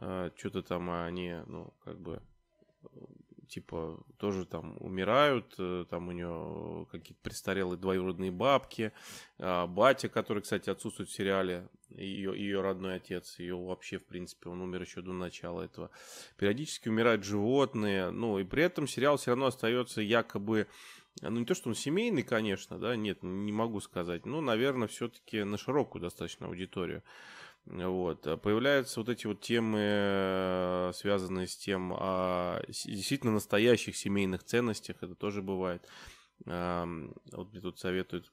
э, что-то там они, ну, как бы типа, тоже там умирают, э, там у него какие-то престарелые двоюродные бабки, а, батя, который, кстати, отсутствует в сериале, ее, ее родной отец, ее вообще, в принципе, он умер еще до начала этого. Периодически умирают животные, ну, и при этом сериал все равно остается якобы ну, не то, что он семейный, конечно, да, нет, не могу сказать. но наверное, все-таки на широкую достаточно аудиторию. Вот. А появляются вот эти вот темы, э, связанные с тем о а, действительно настоящих семейных ценностях. Это тоже бывает. Вот мне тут советуют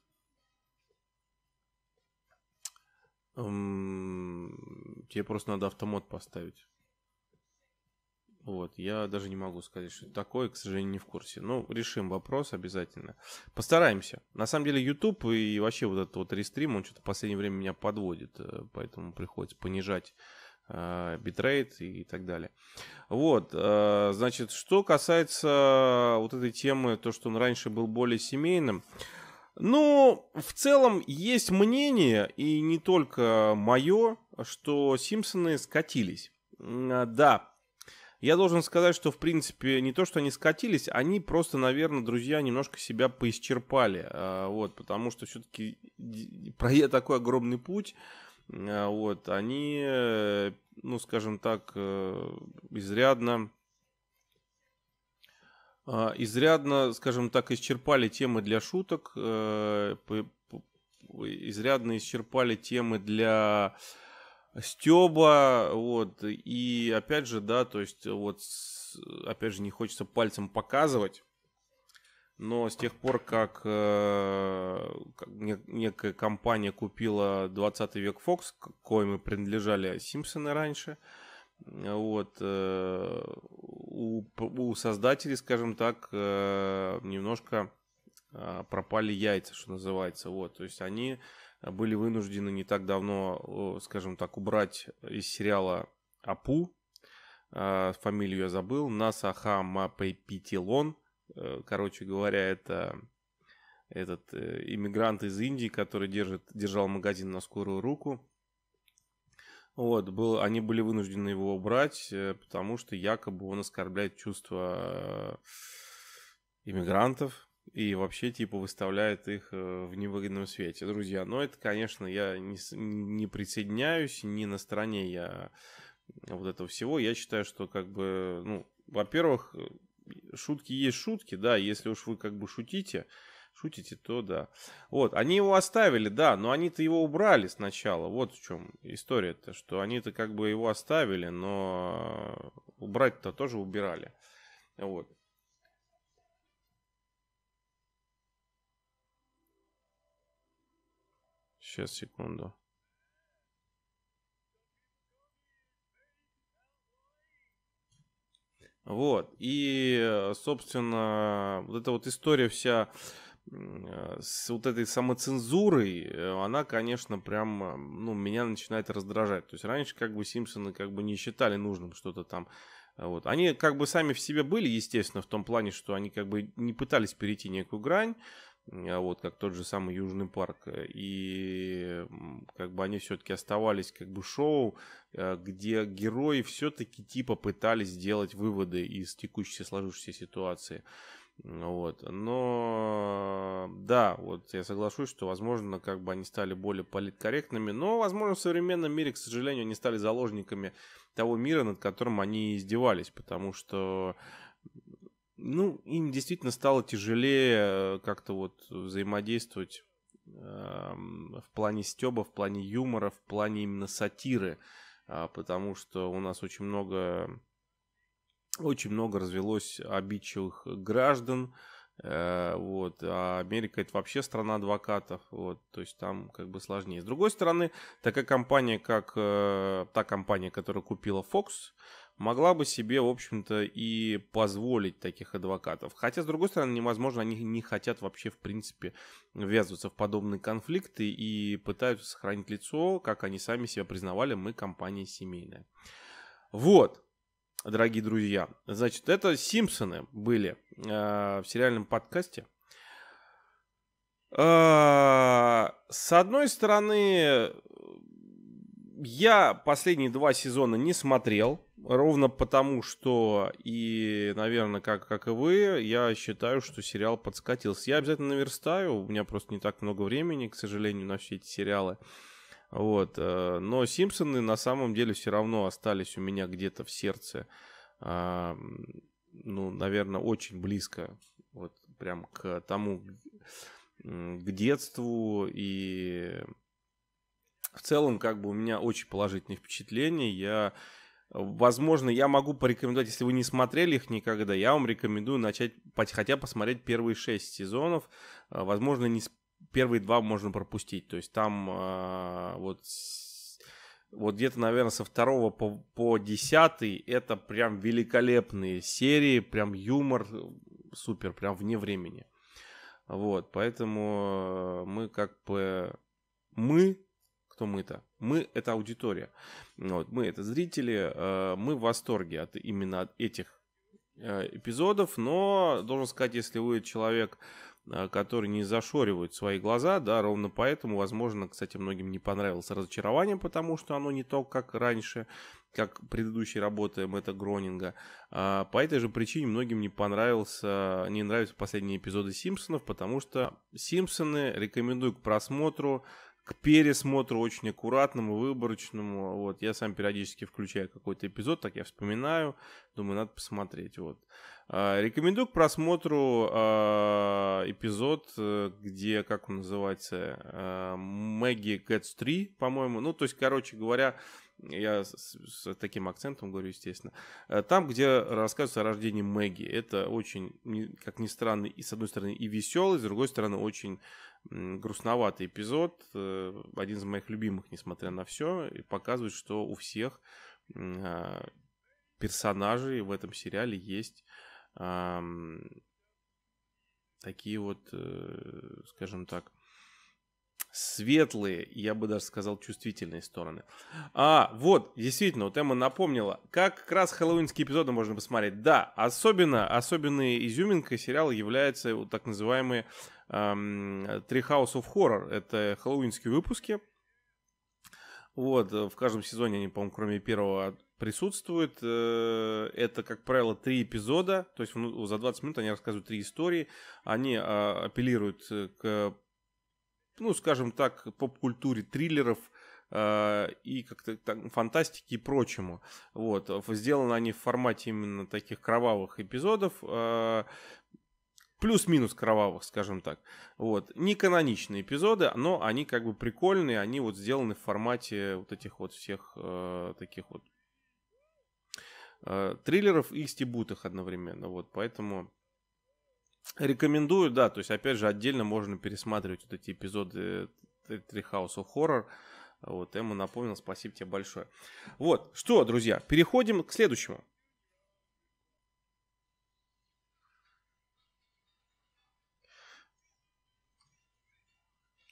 Тебе просто надо автомат поставить. Вот, я даже не могу сказать, что это такое, к сожалению, не в курсе. Но ну, решим вопрос обязательно. Постараемся. На самом деле YouTube и вообще вот этот вот рестрим, он что-то в последнее время меня подводит, э, поэтому приходится понижать э, битрейт и так далее. Вот, э, значит, что касается вот этой темы, то, что он раньше был более семейным, ну, в целом есть мнение, и не только мое, что Симпсоны скатились. Да, я должен сказать, что, в принципе, не то, что они скатились, они просто, наверное, друзья немножко себя поисчерпали. А, вот, потому что все-таки, пройдя такой огромный путь, а, вот, они, э, ну, скажем так, э, изрядно а, изрядно, скажем так, исчерпали темы для шуток, э, изрядно исчерпали темы для Стеба, вот, и опять же, да, то есть, вот, опять же, не хочется пальцем показывать, но с тех пор, как, как э, некая компания купила 20 век Fox, к мы принадлежали Симпсоны раньше, э, вот, э, у, у создателей, скажем так, немножко пропали яйца, что называется, вот, то есть они были вынуждены не так давно, э, скажем так, убрать из сериала Апу, а, фамилию я забыл, Насаха Мапейпитилон, э, короче говоря, это этот э, иммигрант из Индии, который держит, держал магазин на скорую руку. Вот, был, они были вынуждены его убрать, потому что якобы он оскорбляет чувства иммигрантов, и вообще, типа, выставляет их э, в невыгодном свете. Друзья, но ну, это, конечно, я не, не присоединяюсь, не на стороне я э, вот этого всего. Я считаю, что, как бы, ну, во-первых, э, шутки есть шутки, да, если уж вы, как бы, шутите, шутите, то да. Вот, они его оставили, да, но они-то его убрали сначала. Вот в чем история-то, что они-то как бы его оставили, но убрать-то тоже убирали. Вот. Сейчас, секунду. Вот. И, э, собственно, вот эта вот история вся с вот этой самоцензурой, э, она, конечно, прям, э, ну, меня начинает раздражать. То есть раньше как бы Симпсоны как бы не считали нужным что-то там вот. Они как бы сами в себе были, естественно, в том плане, что они как бы не пытались перейти некую грань. А, вот как тот же самый Южный парк. И как бы они все-таки оставались как бы шоу, а, где герои все-таки типа пытались сделать выводы из текущей сложившейся ситуации. Вот. Но да, вот я соглашусь, что, возможно, как бы они стали более политкорректными, но, возможно, в современном мире, к сожалению, они стали заложниками того мира, над которым они издевались, потому что ну, им действительно стало тяжелее э, как-то вот взаимодействовать эм, в плане стеба, в плане юмора, в плане именно сатиры, а, потому что у нас очень много, очень много развелось обидчивых граждан, Э, вот, а Америка это вообще страна адвокатов, вот, то есть там как бы сложнее. С другой стороны, такая компания, как э, та компания, которая купила Fox, могла бы себе, в общем-то, и позволить таких адвокатов. Хотя, с другой стороны, невозможно, они не хотят вообще, в принципе, ввязываться в подобные конфликты и пытаются сохранить лицо, как они сами себя признавали, мы компания семейная. Вот, дорогие друзья. Значит, это Симпсоны были э, в сериальном подкасте. Э, с одной стороны, я последние два сезона не смотрел, ровно потому что, и, наверное, как, как и вы, я считаю, что сериал подскатился. Я обязательно наверстаю, у меня просто не так много времени, к сожалению, на все эти сериалы. Э, вот. Э, но Симпсоны на самом деле все равно остались у меня где-то в сердце. А, ну, наверное, очень близко. Вот прям к тому, к детству. И в целом, как бы у меня очень положительные впечатления. Я Возможно, я могу порекомендовать, если вы не смотрели их никогда, я вам рекомендую начать хотя посмотреть первые шесть сезонов. Э, возможно, не, первые два можно пропустить. То есть там э, вот, вот где-то, наверное, со второго по, по десятый это прям великолепные серии, прям юмор супер, прям вне времени. Вот, поэтому э, мы как бы... Мы, кто мы-то? Мы — это аудитория. Вот, мы — это зрители. Э, мы в восторге от именно от этих э, эпизодов, но, должен сказать, если вы человек, э, а, которые не зашоривают свои глаза, да, ровно поэтому, возможно, кстати, многим не понравилось разочарование, потому что оно не то, как раньше, как предыдущие работы Мэтта Гронинга. А, по этой же причине многим не понравился, не нравятся последние эпизоды Симпсонов, потому что Симпсоны рекомендую к просмотру к пересмотру очень аккуратному, выборочному. Вот, я сам периодически включаю какой-то эпизод, так я вспоминаю, думаю, надо посмотреть. Вот. А, рекомендую к просмотру а, эпизод, э, где, как он называется, э, Мэгги Гэтс 3, по-моему. Ну, то есть, короче говоря, я с, с таким акцентом говорю, естественно, э, там, где рассказывается о рождении Мэгги. Это очень, как ни странно, и с одной стороны и веселый, с другой стороны очень грустноватый эпизод, э, один из моих любимых, несмотря на все, и показывает, что у всех а, персонажей в этом сериале есть такие вот, э, скажем так, светлые, я бы даже сказал, чувствительные стороны. А, вот, действительно, вот Эмма напомнила, как как раз хэллоуинские эпизоды можно посмотреть. Да, особенно, особенной изюминкой сериала является вот так называемые эм, Three House of Horror. Это хэллоуинские выпуски. Вот, э, в каждом сезоне они, по-моему, кроме первого присутствуют. Э, это, как правило, три эпизода. То есть ну, за 20 минут они рассказывают три истории. Они а, апеллируют э, к ну, скажем так, поп-культуре триллеров э, и как-то там, фантастики и прочему. Вот. Сделаны они в формате именно таких кровавых эпизодов. Э, плюс-минус кровавых, скажем так. Вот. Не каноничные эпизоды, но они как бы прикольные, они вот сделаны в формате вот этих вот всех э, таких вот э, триллеров и стебутых одновременно. Вот, поэтому Рекомендую, да, то есть, опять же, отдельно можно пересматривать вот эти эпизоды э, Три House of Horror. Вот, Эмма напомнил, спасибо тебе большое. Вот, что, друзья, переходим к следующему.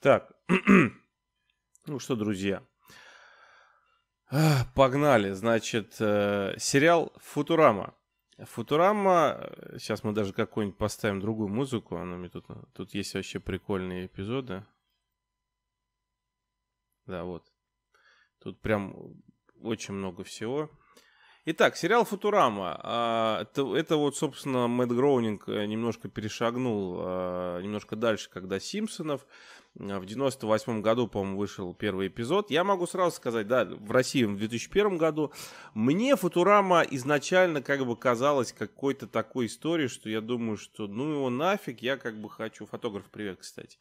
Так, ну что, друзья, погнали. Значит, э, сериал Футурама. Футурама, э, сейчас мы даже какую-нибудь поставим другую музыку, она мне тут, тут есть вообще прикольные эпизоды. Да, вот. Тут прям очень много всего. Итак, сериал Футурама. А, это, это вот, собственно, Мэтт Гроунинг э, немножко перешагнул а, немножко дальше, когда Симпсонов. В 98 году, по-моему, вышел первый эпизод. Я могу сразу сказать, да, в России в 2001 году. Мне Футурама изначально как бы казалась какой-то такой историей, что я думаю, что ну его нафиг, я как бы хочу... Фотограф, привет, кстати.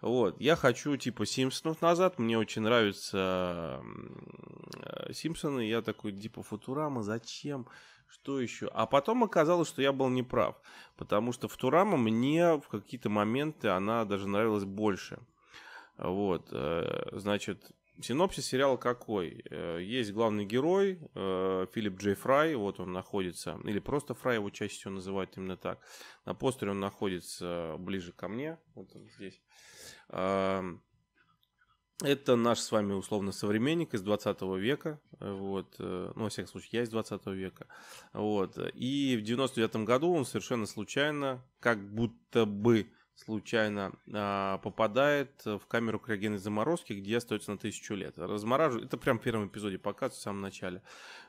Вот, я хочу типа Симпсонов назад. Мне очень нравятся э, Симпсоны. Я такой типа Футурама, зачем? что еще? А потом оказалось, что я был неправ, потому что Футурама мне в какие-то моменты она даже нравилась больше. Вот, э, значит, синопсис сериала какой? Э, есть главный герой, э, Филипп Джей Фрай, вот он находится, или просто Фрай, его чаще всего называют именно так. На постере он находится ближе ко мне, вот он здесь. Эм, это наш с вами условно современник из 20 века, вот, ну, во всяком случае, я из 20 века, вот, и в 99 году он совершенно случайно, как будто бы случайно э, попадает в камеру криогенной заморозки, где остается на тысячу лет. Размораживают. Это прям в первом эпизоде показывают в самом начале.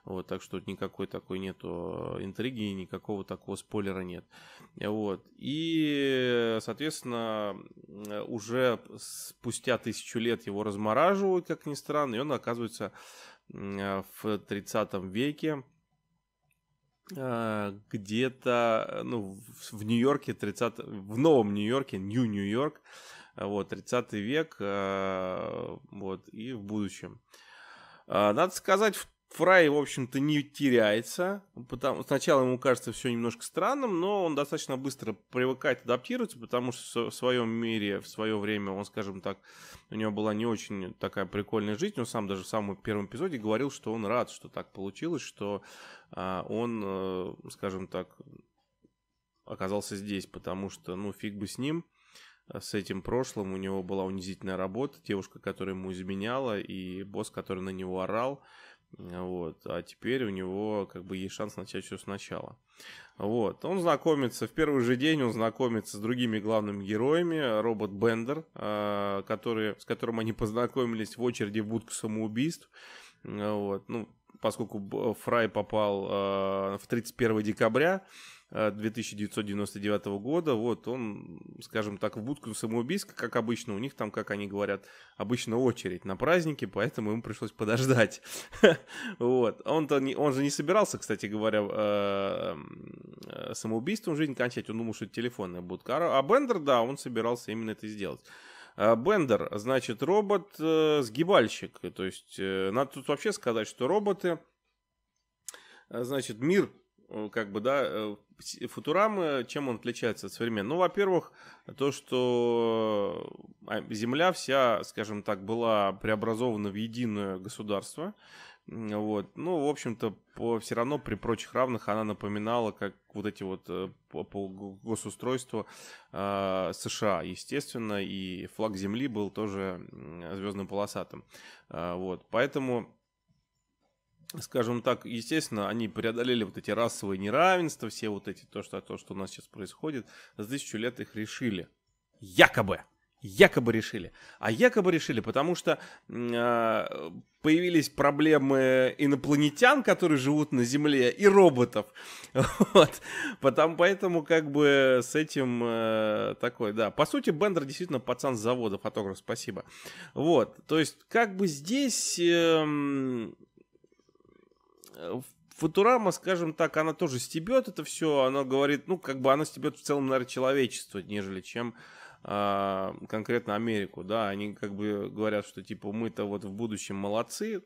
Вот, так что никакой такой нету интриги, никакого такого спойлера нет. Вот. И, соответственно, уже спустя тысячу лет его размораживают, как ни странно, и он оказывается в 30 веке Э, где-то ну, в Нью-Йорке 30 в новом Нью-Йорке, Нью-Нью-Йорк, э, вот 30 век, э, вот и в будущем. Надо сказать, в Фрай, в общем-то, не теряется. Потому, сначала ему кажется все немножко странным, но он достаточно быстро привыкает, адаптируется, потому что в своем мире, в свое время, он, скажем так, у него была не очень такая прикольная жизнь. Он сам даже в самом первом эпизоде говорил, что он рад, что так получилось, что а, он, э, скажем так, оказался здесь, потому что, ну, фиг бы с ним а, с этим прошлым. У него была унизительная работа, девушка, которая ему изменяла, и босс, который на него орал. Вот. А теперь у него как бы есть шанс начать все сначала. Вот. Он знакомится, в первый же день он знакомится с другими главными героями. Робот Бендер, а, который, с которым они познакомились в очереди в будку самоубийств. Вот. Ну, поскольку Фрай попал а, в 31 декабря, 2999 э, года. Вот он, скажем так, в будку самоубийска, как обычно. У них там, как они говорят, обычно очередь на праздники, поэтому ему пришлось подождать. Вот. Он, -то он же не собирался, кстати говоря, э, самоубийством жизнь кончать. Он думал, что это телефонная будка. А, а Бендер, да, он собирался именно это сделать. А Бендер, значит, робот-сгибальщик. Э, То есть, надо тут вообще сказать, что роботы... Значит, мир Э, как бы, да, э, футурамы чем он отличается от современного? Ну, во-первых, то, что а, Земля вся, скажем так, была преобразована в единое государство. Вот. Ну, в общем-то, по все равно при прочих равных она напоминала, как вот эти вот э, по, по госустройству э, США, естественно, и флаг Земли был тоже звездным полосатым Э, вот. Поэтому скажем так, естественно, они преодолели вот эти расовые неравенства, все вот эти, то, что, то, что у нас сейчас происходит, за тысячу лет их решили. Якобы. Якобы решили. А якобы решили, потому что э, появились проблемы инопланетян, которые живут на Земле, и роботов. Вот. Потому, поэтому как бы с этим э, такой, да. По сути, Бендер действительно пацан с завода, фотограф, спасибо. Вот. То есть как бы здесь... Э, Э, Футурама, скажем так, она тоже стебет это все, она говорит, ну, как бы она стебет в целом, наверное, человечество, нежели чем э, конкретно Америку, да, они как бы говорят, что типа мы-то вот в будущем молодцы,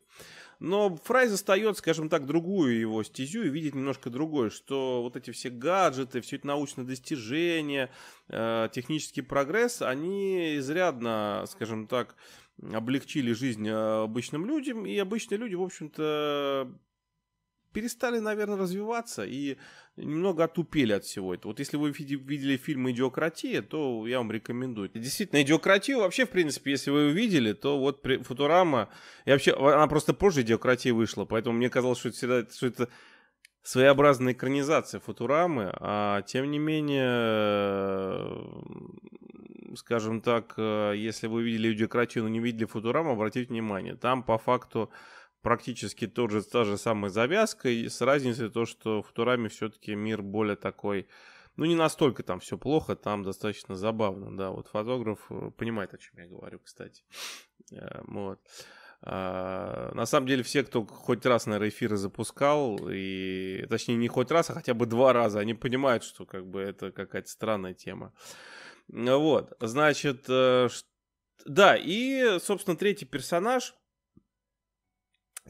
но Фрай застает, скажем так, другую его стезю и видит немножко другое, что вот эти все гаджеты, все эти научные достижения, э, технический прогресс, они изрядно, скажем так, облегчили жизнь э, обычным людям, и обычные люди, в общем-то, перестали, наверное, развиваться и немного отупели от всего этого. Вот если вы видели фильм «Идиократия», то я вам рекомендую. Действительно, «Идиократию» вообще, в принципе, если вы увидели, то вот «Футурама», и вообще, а, она просто позже «Идиократия» вышла, поэтому мне казалось, что это, всегда, что это своеобразная экранизация «Футурамы», а тем не менее, скажем так, э, если вы видели «Идиократию», но не видели «Футураму», обратите внимание, там по факту практически тот же, та же самая завязка, и с разницей то, что в турами все-таки мир более такой, ну не настолько там все плохо, там достаточно забавно, да, вот фотограф э, понимает, о чем я говорю, кстати, э, вот. А, на самом деле все, кто хоть раз, на эфиры запускал, и точнее не хоть раз, а хотя бы два раза, они понимают, что как бы это какая-то странная тема. Э, вот, значит, да, и, собственно, третий персонаж –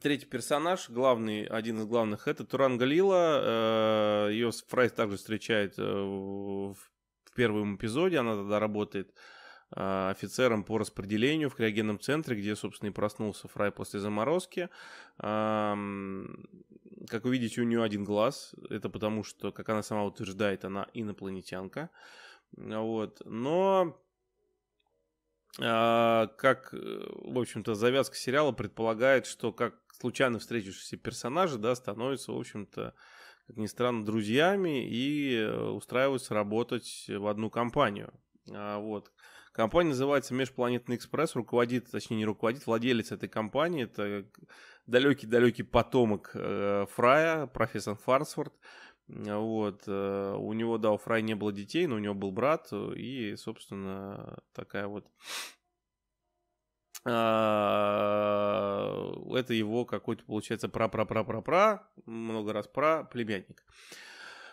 Третий персонаж, главный, один из главных, это Туран Галила э, Ее Фрайс также встречает э, в первом эпизоде. Она тогда работает э, офицером по распределению в криогенном центре, где, собственно, и проснулся Фрай после заморозки. Как вы видите, у нее один глаз. Это потому, что, как она сама утверждает, она инопланетянка. Вот. Но как, в общем-то, завязка сериала предполагает, что как случайно встретившиеся персонажи, да, становятся, в общем-то, как ни странно, друзьями и э, устраиваются работать в одну компанию. А, вот. Компания называется Межпланетный экспресс, руководит, точнее не руководит, владелец этой компании, это далекий-далекий потомок э, Фрая, профессор Фарсфорд. Вот. Э, у него, да, у Фрая не было детей, но у него был брат, и, собственно, такая вот а, это его какой-то, получается, пра-пра-пра-пра-пра, много раз пра, племянник.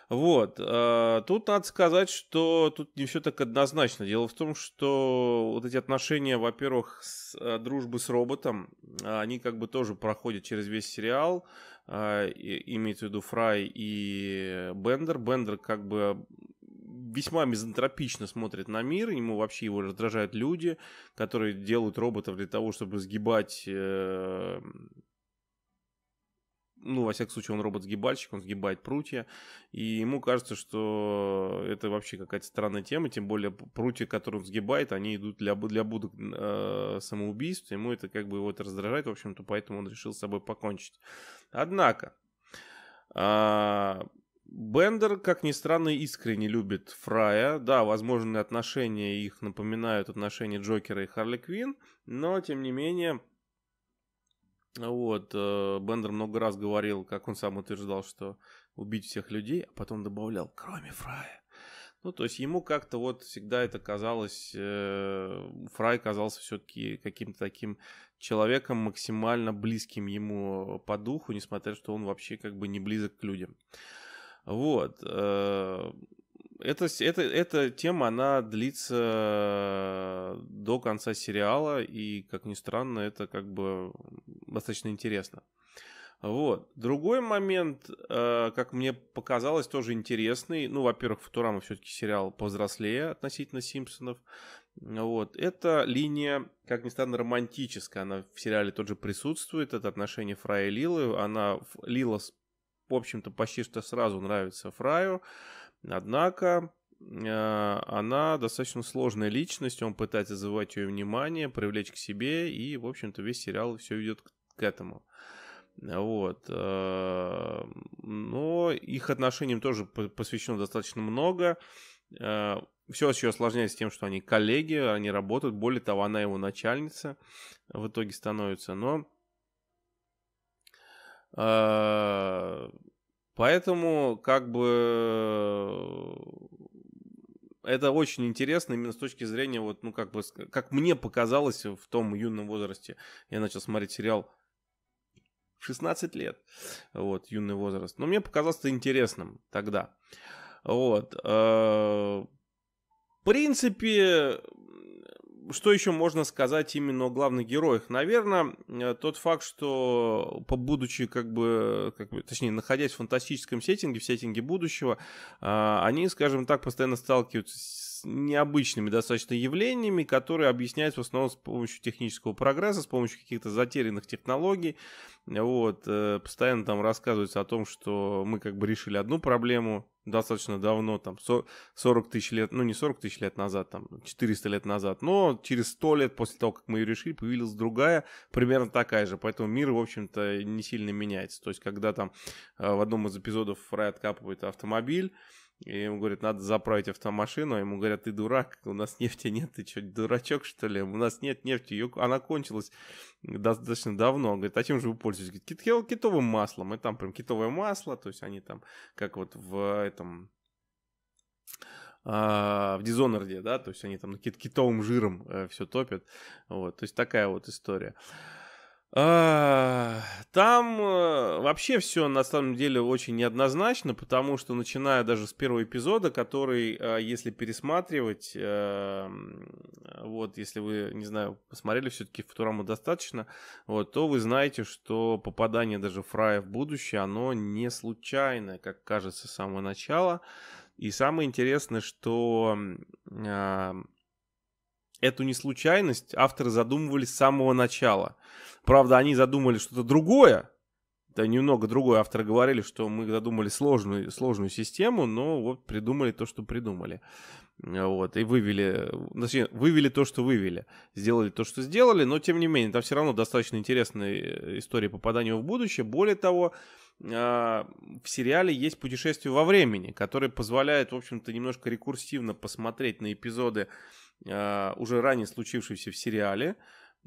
Вот. А, тут надо сказать, что тут не все так однозначно. Дело в том, что вот эти отношения, во-первых, с а, дружбы с роботом, они как бы тоже проходят через весь сериал. И, имеется в виду Фрай и Бендер. Бендер как бы весьма мизантропично смотрит на мир, ему вообще его раздражают люди, которые делают роботов для того, чтобы сгибать... Э, ну, во всяком случае, он робот-сгибальщик, он сгибает прутья, и ему кажется, что это вообще какая-то странная тема, тем более прутья, которые он сгибает, они идут для, для будок э, самоубийств, ему это как бы его это раздражает, в общем-то, поэтому он решил с собой покончить. Однако, а, Бендер, как ни странно, искренне любит Фрая. Да, возможно, отношения их напоминают отношения Джокера и Харли Квин, но, тем не менее, вот, э, Бендер много раз говорил, как он сам утверждал, что убить всех людей, а потом добавлял, кроме Фрая. Ну, то есть ему как-то вот всегда это казалось, э, Фрай казался все-таки каким-то таким человеком максимально близким ему по духу, несмотря что он вообще как бы не близок к людям. Вот. Это, это, эта тема, она длится до конца сериала, и, как ни странно, это как бы достаточно интересно. Вот. Другой момент, э, как мне показалось, тоже интересный. Ну, во-первых, Футурама все-таки сериал повзрослее относительно Симпсонов. Вот. Это линия, как ни странно, романтическая. Она в сериале тоже присутствует. Это отношение Фрая и Лилы. Она, Лила в общем-то, почти что сразу нравится Фраю. Однако э, она достаточно сложная личность, он пытается завоевать ее внимание, привлечь к себе, и, в общем-то, весь сериал все идет к этому. Вот. Э, но их отношениям тоже посвящено достаточно много. Э, все еще осложняется тем, что они коллеги, они работают. Более того, она его начальница в итоге становится. Но Э, поэтому, как бы, э, это очень интересно именно с точки зрения, вот, ну, как бы, как мне показалось в том юном возрасте. Я начал смотреть сериал 16 лет, вот, юный возраст. Но мне показалось это интересным тогда. Вот. Э, в принципе, что еще можно сказать именно о главных героях? Наверное, э, тот факт, что будучи как бы, как бы, точнее, находясь в фантастическом сеттинге, в сеттинге будущего, а, они, скажем так, постоянно сталкиваются с необычными достаточно явлениями, которые объясняются в основном с помощью технического прогресса, с помощью каких-то затерянных технологий. Вот, э, постоянно там рассказывается о том, что мы как бы решили одну проблему достаточно давно, там 40 тысяч лет, ну не 40 тысяч лет назад, там 400 лет назад, но через 100 лет после того, как мы ее решили, появилась другая, примерно такая же, поэтому мир, в общем-то, не сильно меняется. То есть, когда там э, в одном из эпизодов Рай откапывает автомобиль, и ему говорят, надо заправить автомашину. А ему говорят, ты дурак, у нас нефти нет. Ты что, дурачок, что ли? У нас нет нефти. Ее... Она кончилась достаточно давно. Он говорит, а чем же вы пользуетесь? Говорит, китовым маслом. И там прям китовое масло. То есть они там, как вот в этом а, в Дизонорде, да, то есть они там кит китовым жиром э, все топят, вот, то есть такая вот история. А, там э, вообще все на самом деле очень неоднозначно, потому что начиная даже с первого эпизода, который, а, если пересматривать, эм, вот, если вы, не знаю, посмотрели все-таки Футураму достаточно, вот, то вы знаете, что попадание даже Фрая в будущее, оно не случайное, как кажется с самого начала. И самое интересное, что а, Эту неслучайность авторы задумывали с самого начала. Правда, они задумали что-то другое, да немного другое. Авторы говорили, что мы задумали сложную, сложную систему, но вот придумали то, что придумали. Вот, и вывели, точнее, вывели то, что вывели. Сделали то, что сделали, но тем не менее, там все равно достаточно интересная история попадания в будущее. Более того, а, в сериале есть путешествие во времени, которое позволяет, в общем-то, немножко рекурсивно посмотреть на эпизоды а, уже ранее случившейся в сериале.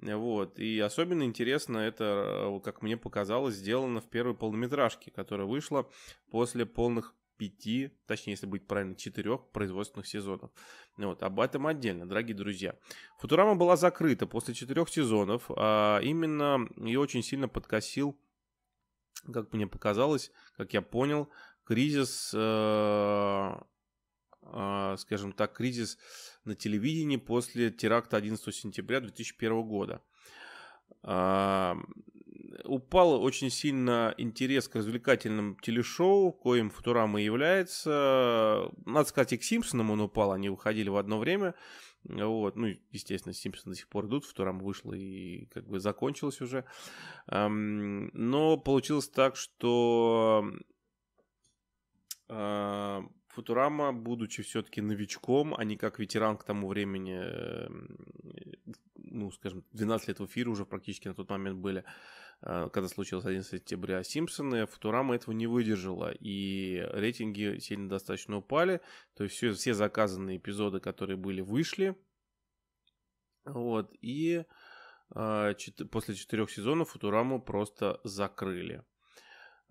Вот. И особенно интересно это, как мне показалось, сделано в первой полнометражке, которая вышла после полных пяти, точнее, если быть правильно, четырех производственных сезонов. Вот, об этом отдельно, дорогие друзья. Футурама была закрыта после четырех сезонов, а именно ее очень сильно подкосил, как мне показалось, как я понял, кризис, э, э, скажем так, кризис э, на телевидении после теракта 11 сентября 2001 года. А, упал очень сильно интерес к развлекательным телешоу, коим Футурама и является. Надо сказать, и к Симпсонам он упал, они выходили в одно время. Вот. Ну, естественно, Симпсоны до сих пор идут, Футурама вышла и как бы закончилась уже. Но получилось так, что а, Футурама, будучи все-таки новичком, а не как ветеран к тому времени, эм, ну, скажем, 12 лет в эфире уже практически на тот момент были, э, когда случилось 11 сентября Симпсоны, Футурама этого не выдержала, и рейтинги сильно достаточно упали, то есть все, все заказанные эпизоды, которые были, вышли, вот, и э, после четырех сезонов Футураму просто закрыли.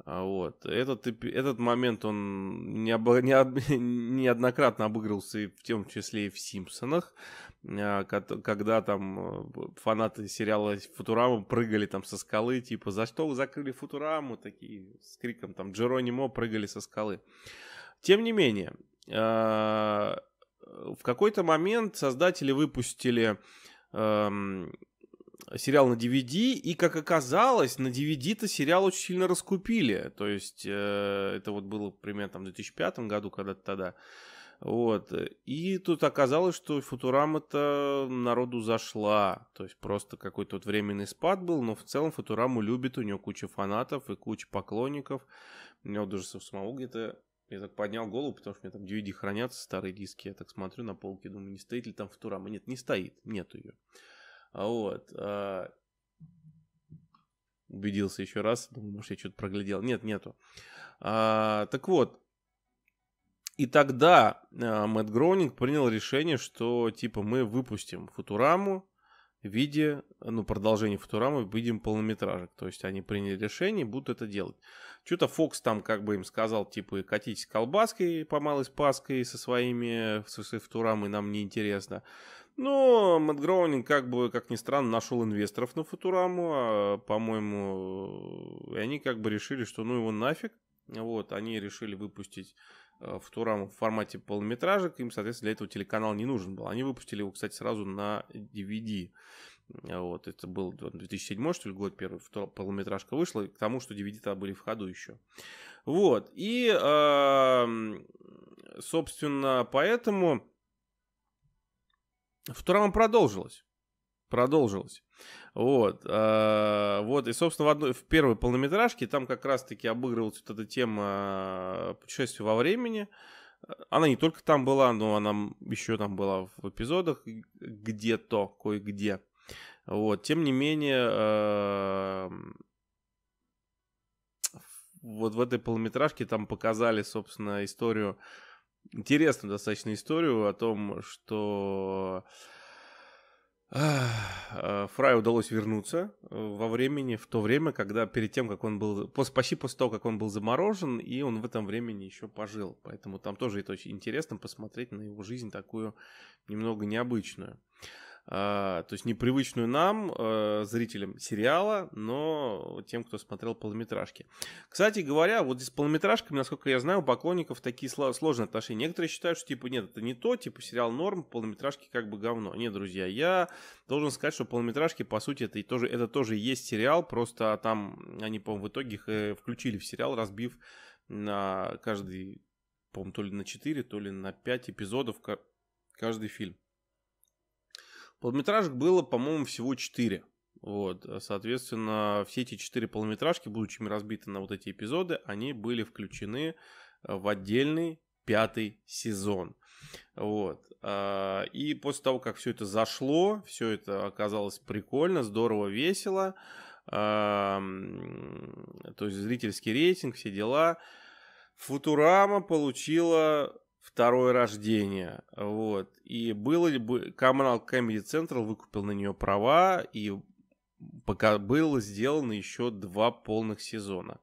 А вот. Этот, этот момент он не об, не об, неоднократно обыгрывался и в том числе и в «Симпсонах», а, когда там э, фанаты сериала «Футурама» прыгали там со скалы, типа «За что вы закрыли Футураму?» Такие с криком там «Джеронимо» прыгали со скалы. Тем не менее, а, в какой-то момент создатели выпустили эм, сериал на DVD, и, как оказалось, на DVD-то сериал очень сильно раскупили. То есть э, это вот было примерно там в 2005 году, когда-то тогда. Вот. И тут оказалось, что Футурама-то народу зашла. То есть просто какой-то вот временный спад был, но в целом Футураму любит, у него куча фанатов и куча поклонников. У меня даже самого где-то я так поднял голову, потому что у меня там DVD хранятся, старые диски. Я так смотрю на полке, думаю, не стоит ли там Футурама. Нет, не стоит, нет ее. А вот. А... Убедился еще раз. Думаю, может, я что-то проглядел. Нет, нету. А, так вот. И тогда а, Мэтт Гроунинг принял решение, что типа мы выпустим Футураму в виде, ну, продолжение Футурамы в виде полнометражек. То есть они приняли решение будут это делать. Что-то Фокс там как бы им сказал, типа, и катитесь колбаской по малой спаской со своими, со своей Футурамой, нам неинтересно. интересно. Но Мэтт Гроунинг, как бы, как ни странно, нашел инвесторов на Футураму, а, по-моему, и они как бы решили, что ну его нафиг. Вот, они решили выпустить а, Футураму в формате полнометражек, им, соответственно, для этого телеканал не нужен был. Они выпустили его, кстати, сразу на DVD. Вот, это был 2007, что ли, год первый, полнометражка вышла, к тому, что DVD-то были в ходу еще. Вот, и, собственно, поэтому Футурама продолжилось, продолжилось, Вот. А, вот. И, собственно, в, одной, в первой полнометражке там как раз-таки обыгрывалась вот эта тема а, путешествия во времени. Она не только там была, но она еще там была в эпизодах где-то, кое-где. Вот. Тем не менее, вот в этой полуметражке там показали, собственно, историю интересную достаточно историю о том, что а, Фрай удалось вернуться э, во времени, в то время, когда перед тем, как он был, почти после того, как он был заморожен, и он в этом времени еще пожил. Поэтому там тоже это очень интересно посмотреть на его жизнь такую немного необычную. А, то есть непривычную нам, э, зрителям сериала, но тем, кто смотрел полнометражки. Кстати говоря, вот с полнометражками, насколько я знаю, у поклонников такие сложные отношения. Некоторые считают, что типа нет, это не то, типа сериал норм, полнометражки как бы говно. Нет, друзья, я должен сказать, что полнометражки, по сути, это, тоже, это тоже есть сериал, просто там они, по-моему, в итоге их э, включили в сериал, разбив на каждый, по-моему, то ли на 4, то ли на 5 эпизодов каждый фильм. Полметражек было, по-моему, всего 4. Вот, э, соответственно, все эти четыре полуметражки, будучи разбиты на вот эти эпизоды, они были включены э, в отдельный пятый сезон. Вот. Э, и после того, как все это зашло, все это оказалось прикольно, здорово, весело, эм, то есть зрительский рейтинг, все дела, Футурама получила второе рождение. Вот. И было ли бы... Канал Comedy Central выкупил на нее права, и пока было сделано еще два полных сезона.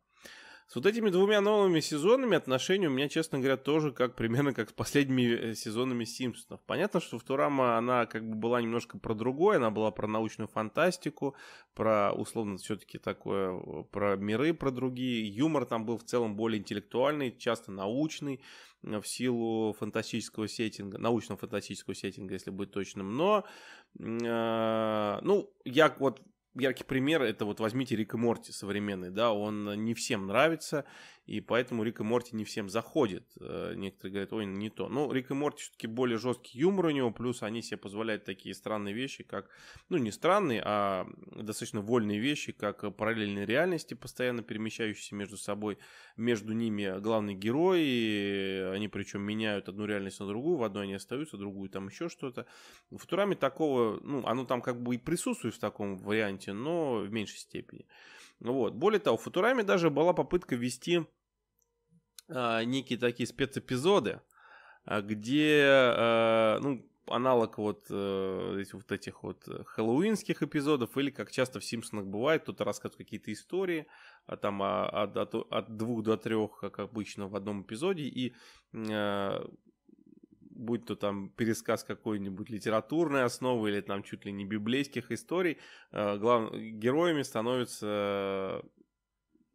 С вот этими двумя новыми сезонами отношения у меня, честно говоря, тоже как примерно как с последними э, сезонами Симпсонов. Понятно, что Футурама, она как бы была немножко про другое, она была про научную фантастику, про, условно, все-таки такое, э, про миры, про другие. Юмор там был в целом более интеллектуальный, часто научный, э, в силу фантастического сеттинга, научно-фантастического сеттинга, если быть точным. Но, э, ну, я вот яркий пример это вот возьмите Рик и Морти современный, да, он не всем нравится, и поэтому Рик и Морти не всем заходит. Э, некоторые говорят, ой, не то. Но ну, Рик и Морти все-таки более жесткий юмор у него, плюс они себе позволяют такие странные вещи, как, ну не странные, а достаточно вольные вещи, как параллельные реальности, постоянно перемещающиеся между собой. Между ними главные герои, они причем меняют одну реальность на другую, в одной они остаются, в другую там еще что-то. В Футураме такого, ну, оно там как бы и присутствует в таком варианте, но в меньшей степени. Ну вот. Более того, в Футураме даже была попытка ввести э, некие такие спецэпизоды, а, где, э, ну, аналог вот, э, вот этих вот хэллоуинских эпизодов, или как часто в «Симпсонах» бывает, кто-то рассказывает какие-то истории, а там а, от, от, от двух до трех, как обычно, в одном эпизоде, и э, будь то там пересказ какой-нибудь литературной основы или там чуть ли не библейских историй, э, глав... героями становятся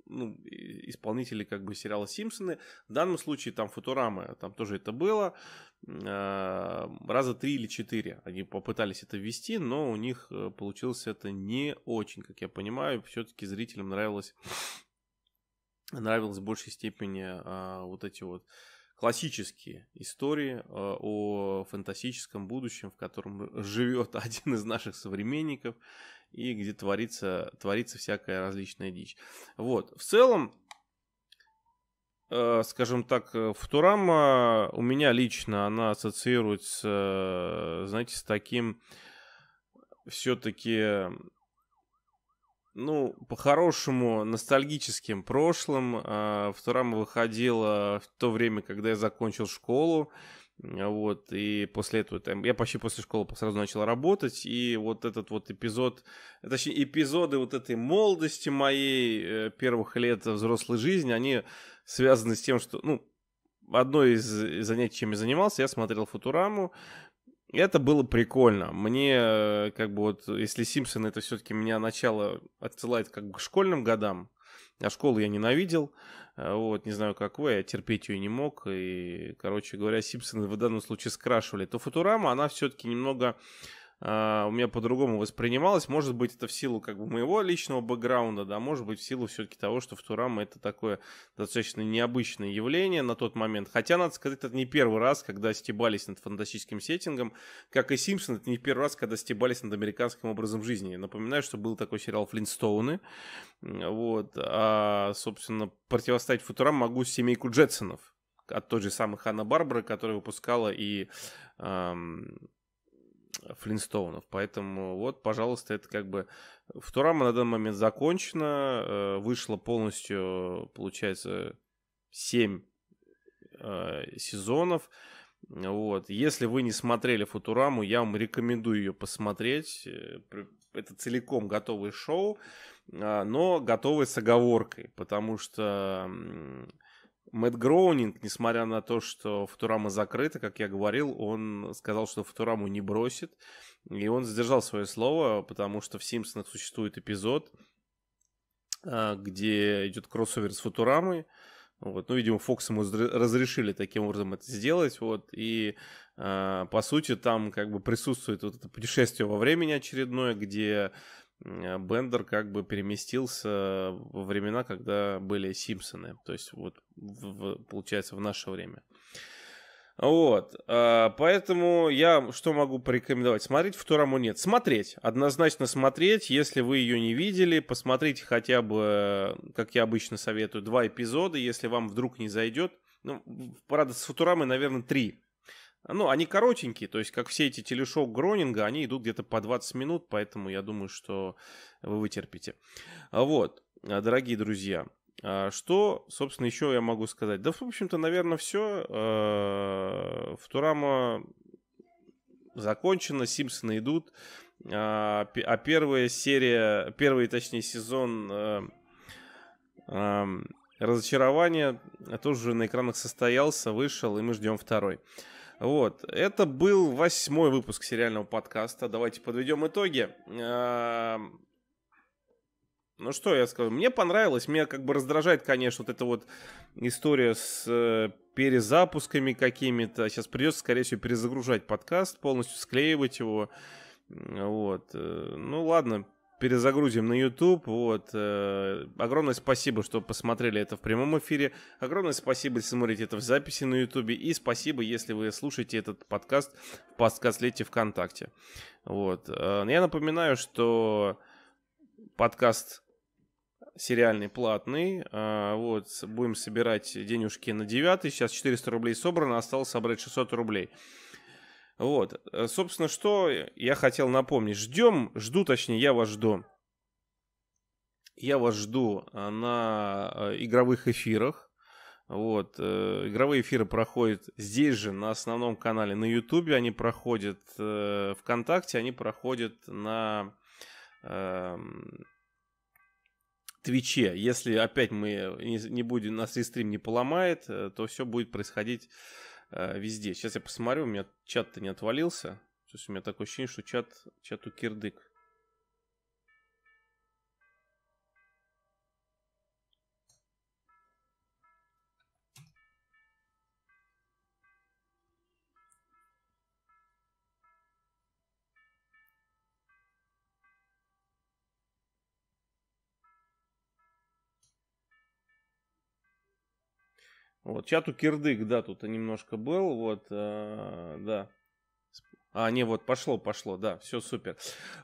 ну, исполнители как бы сериала «Симпсоны». В данном случае там «Футурама», там тоже это было. Э, раза три или четыре они попытались это ввести, но у них э, получилось это не очень, как я понимаю. Все-таки зрителям нравилось нравилось в большей степени вот эти вот классические истории э, о фантастическом будущем, в котором живет один из наших современников и где творится, творится всякая различная дичь. Вот. В целом, э, скажем так, э, Футурама у меня лично она ассоциируется, знаете, с таким все-таки ну, по-хорошему, ностальгическим прошлым. Футурама а, выходила в то время, когда я закончил школу. А, вот, и после этого там, я почти после школы сразу начал работать, и вот этот вот эпизод, а, точнее, эпизоды вот этой молодости моей э, первых лет взрослой жизни, они связаны с тем, что, ну, одно из занятий, чем я занимался, я смотрел Футураму, это было прикольно. Мне, э, как бы вот, если Симпсоны, это все-таки меня начало отсылает как бы к школьным годам, а школу я ненавидел, э, вот, не знаю, как вы, я терпеть ее не мог, и, короче говоря, Симпсоны в данном случае скрашивали, то Футурама, она все-таки немного а, у меня по-другому воспринималось. Может быть, это в силу как бы моего личного бэкграунда, да, может быть, в силу все-таки того, что в турам это такое достаточно необычное явление на тот момент. Хотя, надо сказать, это не первый раз, когда стебались над фантастическим сеттингом. Как и Симпсон, это не первый раз, когда стебались над американским образом жизни. Напоминаю, что был такой сериал «Флинстоуны». Вот. А, собственно, противостоять Футурам могу с семейку Джетсонов от той же самой Ханна Барбары, которая выпускала и эм, Флинстоунов. Поэтому вот, пожалуйста, это как бы Футурама на данный момент закончена. Э, вышло полностью, получается, 7 э, сезонов. Вот. Если вы не смотрели Футураму, я вам рекомендую ее посмотреть. Э, это целиком готовое шоу, а, но готовое с оговоркой, потому что Мэтт Гроунинг, несмотря на то, что Футурама закрыта, как я говорил, он сказал, что Футураму не бросит. И он сдержал свое слово, потому что в «Симпсонах» существует эпизод, а, где идет кроссовер с Футурамой. Вот, ну, видимо, Фокс ему разрешили таким образом это сделать, вот, и, а, по сути, там как бы присутствует вот это путешествие во времени очередное, где Э, Бендер как бы переместился во времена, когда были Симпсоны. То есть вот, в, в, получается, в наше время. Вот, а, поэтому я что могу порекомендовать? Смотреть второму нет. Смотреть, однозначно смотреть, если вы ее не видели, посмотрите хотя бы, как я обычно советую, два эпизода, если вам вдруг не зайдет. Ну, правда, с Футурамой, наверное, три ну, они коротенькие, то есть, как все эти телешоу Гронинга, они идут где-то по 20 минут, поэтому я думаю, что вы вытерпите. А вот, а, дорогие друзья, а, что, собственно, еще я могу сказать? Да, в общем-то, наверное, все. Футурама закончено, Симпсоны идут. А первая серия, первый, точнее, сезон разочарования тоже на экранах состоялся, вышел, и мы ждем второй. Вот, это был восьмой выпуск сериального подкаста. Давайте подведем итоги. Эм, ну что я скажу, мне понравилось, меня как бы раздражает, конечно, вот эта вот история с э, перезапусками какими-то. Сейчас придется, скорее всего, перезагружать подкаст, полностью склеивать его. Вот. Э, ну ладно, перезагрузим на YouTube. Вот. Э, огромное спасибо, что посмотрели это в прямом эфире. Огромное спасибо, если смотрите это в записи на YouTube. И спасибо, если вы слушаете этот подкаст в подкастлете ВКонтакте. Вот. Э, я напоминаю, что подкаст сериальный платный. Э, вот, будем собирать денежки на 9. Сейчас 400 рублей собрано, осталось собрать 600 рублей. Вот, э, собственно, что я хотел напомнить. Ждем, жду, точнее, я вас жду. Я вас жду э, на э, игровых эфирах. Вот, игровые эфиры проходят здесь же, на основном канале на Ютубе. Они проходят ВКонтакте, они проходят на эм, Твиче. Если опять мы не, не будем, нас и стрим не поломает, то все будет происходить Э, везде. Сейчас я посмотрю, у меня чат-то не отвалился. То есть у меня такое ощущение, что чат, чат у кирдык. Вот, чату кирдык, да, тут немножко был, вот, э, да. А, не, вот пошло, пошло, да, все супер.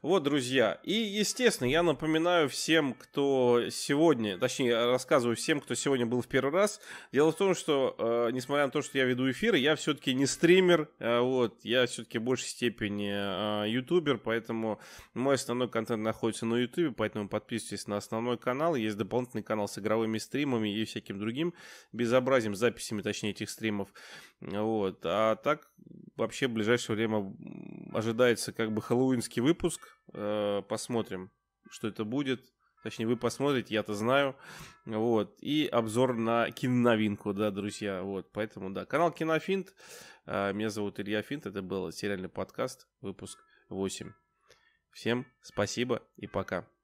Вот, друзья, и, естественно, я напоминаю всем, кто сегодня, точнее, рассказываю всем, кто сегодня был в первый раз. Дело в том, что, э, несмотря на то, что я веду эфиры, я все-таки не стример, э, вот, я все-таки в большей степени э, ютубер, поэтому мой основной контент находится на ютубе, поэтому подписывайтесь на основной канал, есть дополнительный канал с игровыми стримами и всяким другим безобразием, записями, точнее, этих стримов, вот, а так вообще в ближайшее время ожидается как бы хэллоуинский выпуск. Э, посмотрим, что это будет. Точнее, вы посмотрите, я-то знаю. Вот. И обзор на киноновинку, да, друзья. Вот. Поэтому, да, канал Кинофинт. Э, меня зовут Илья Финт. Это был сериальный подкаст, выпуск 8. Всем спасибо и пока.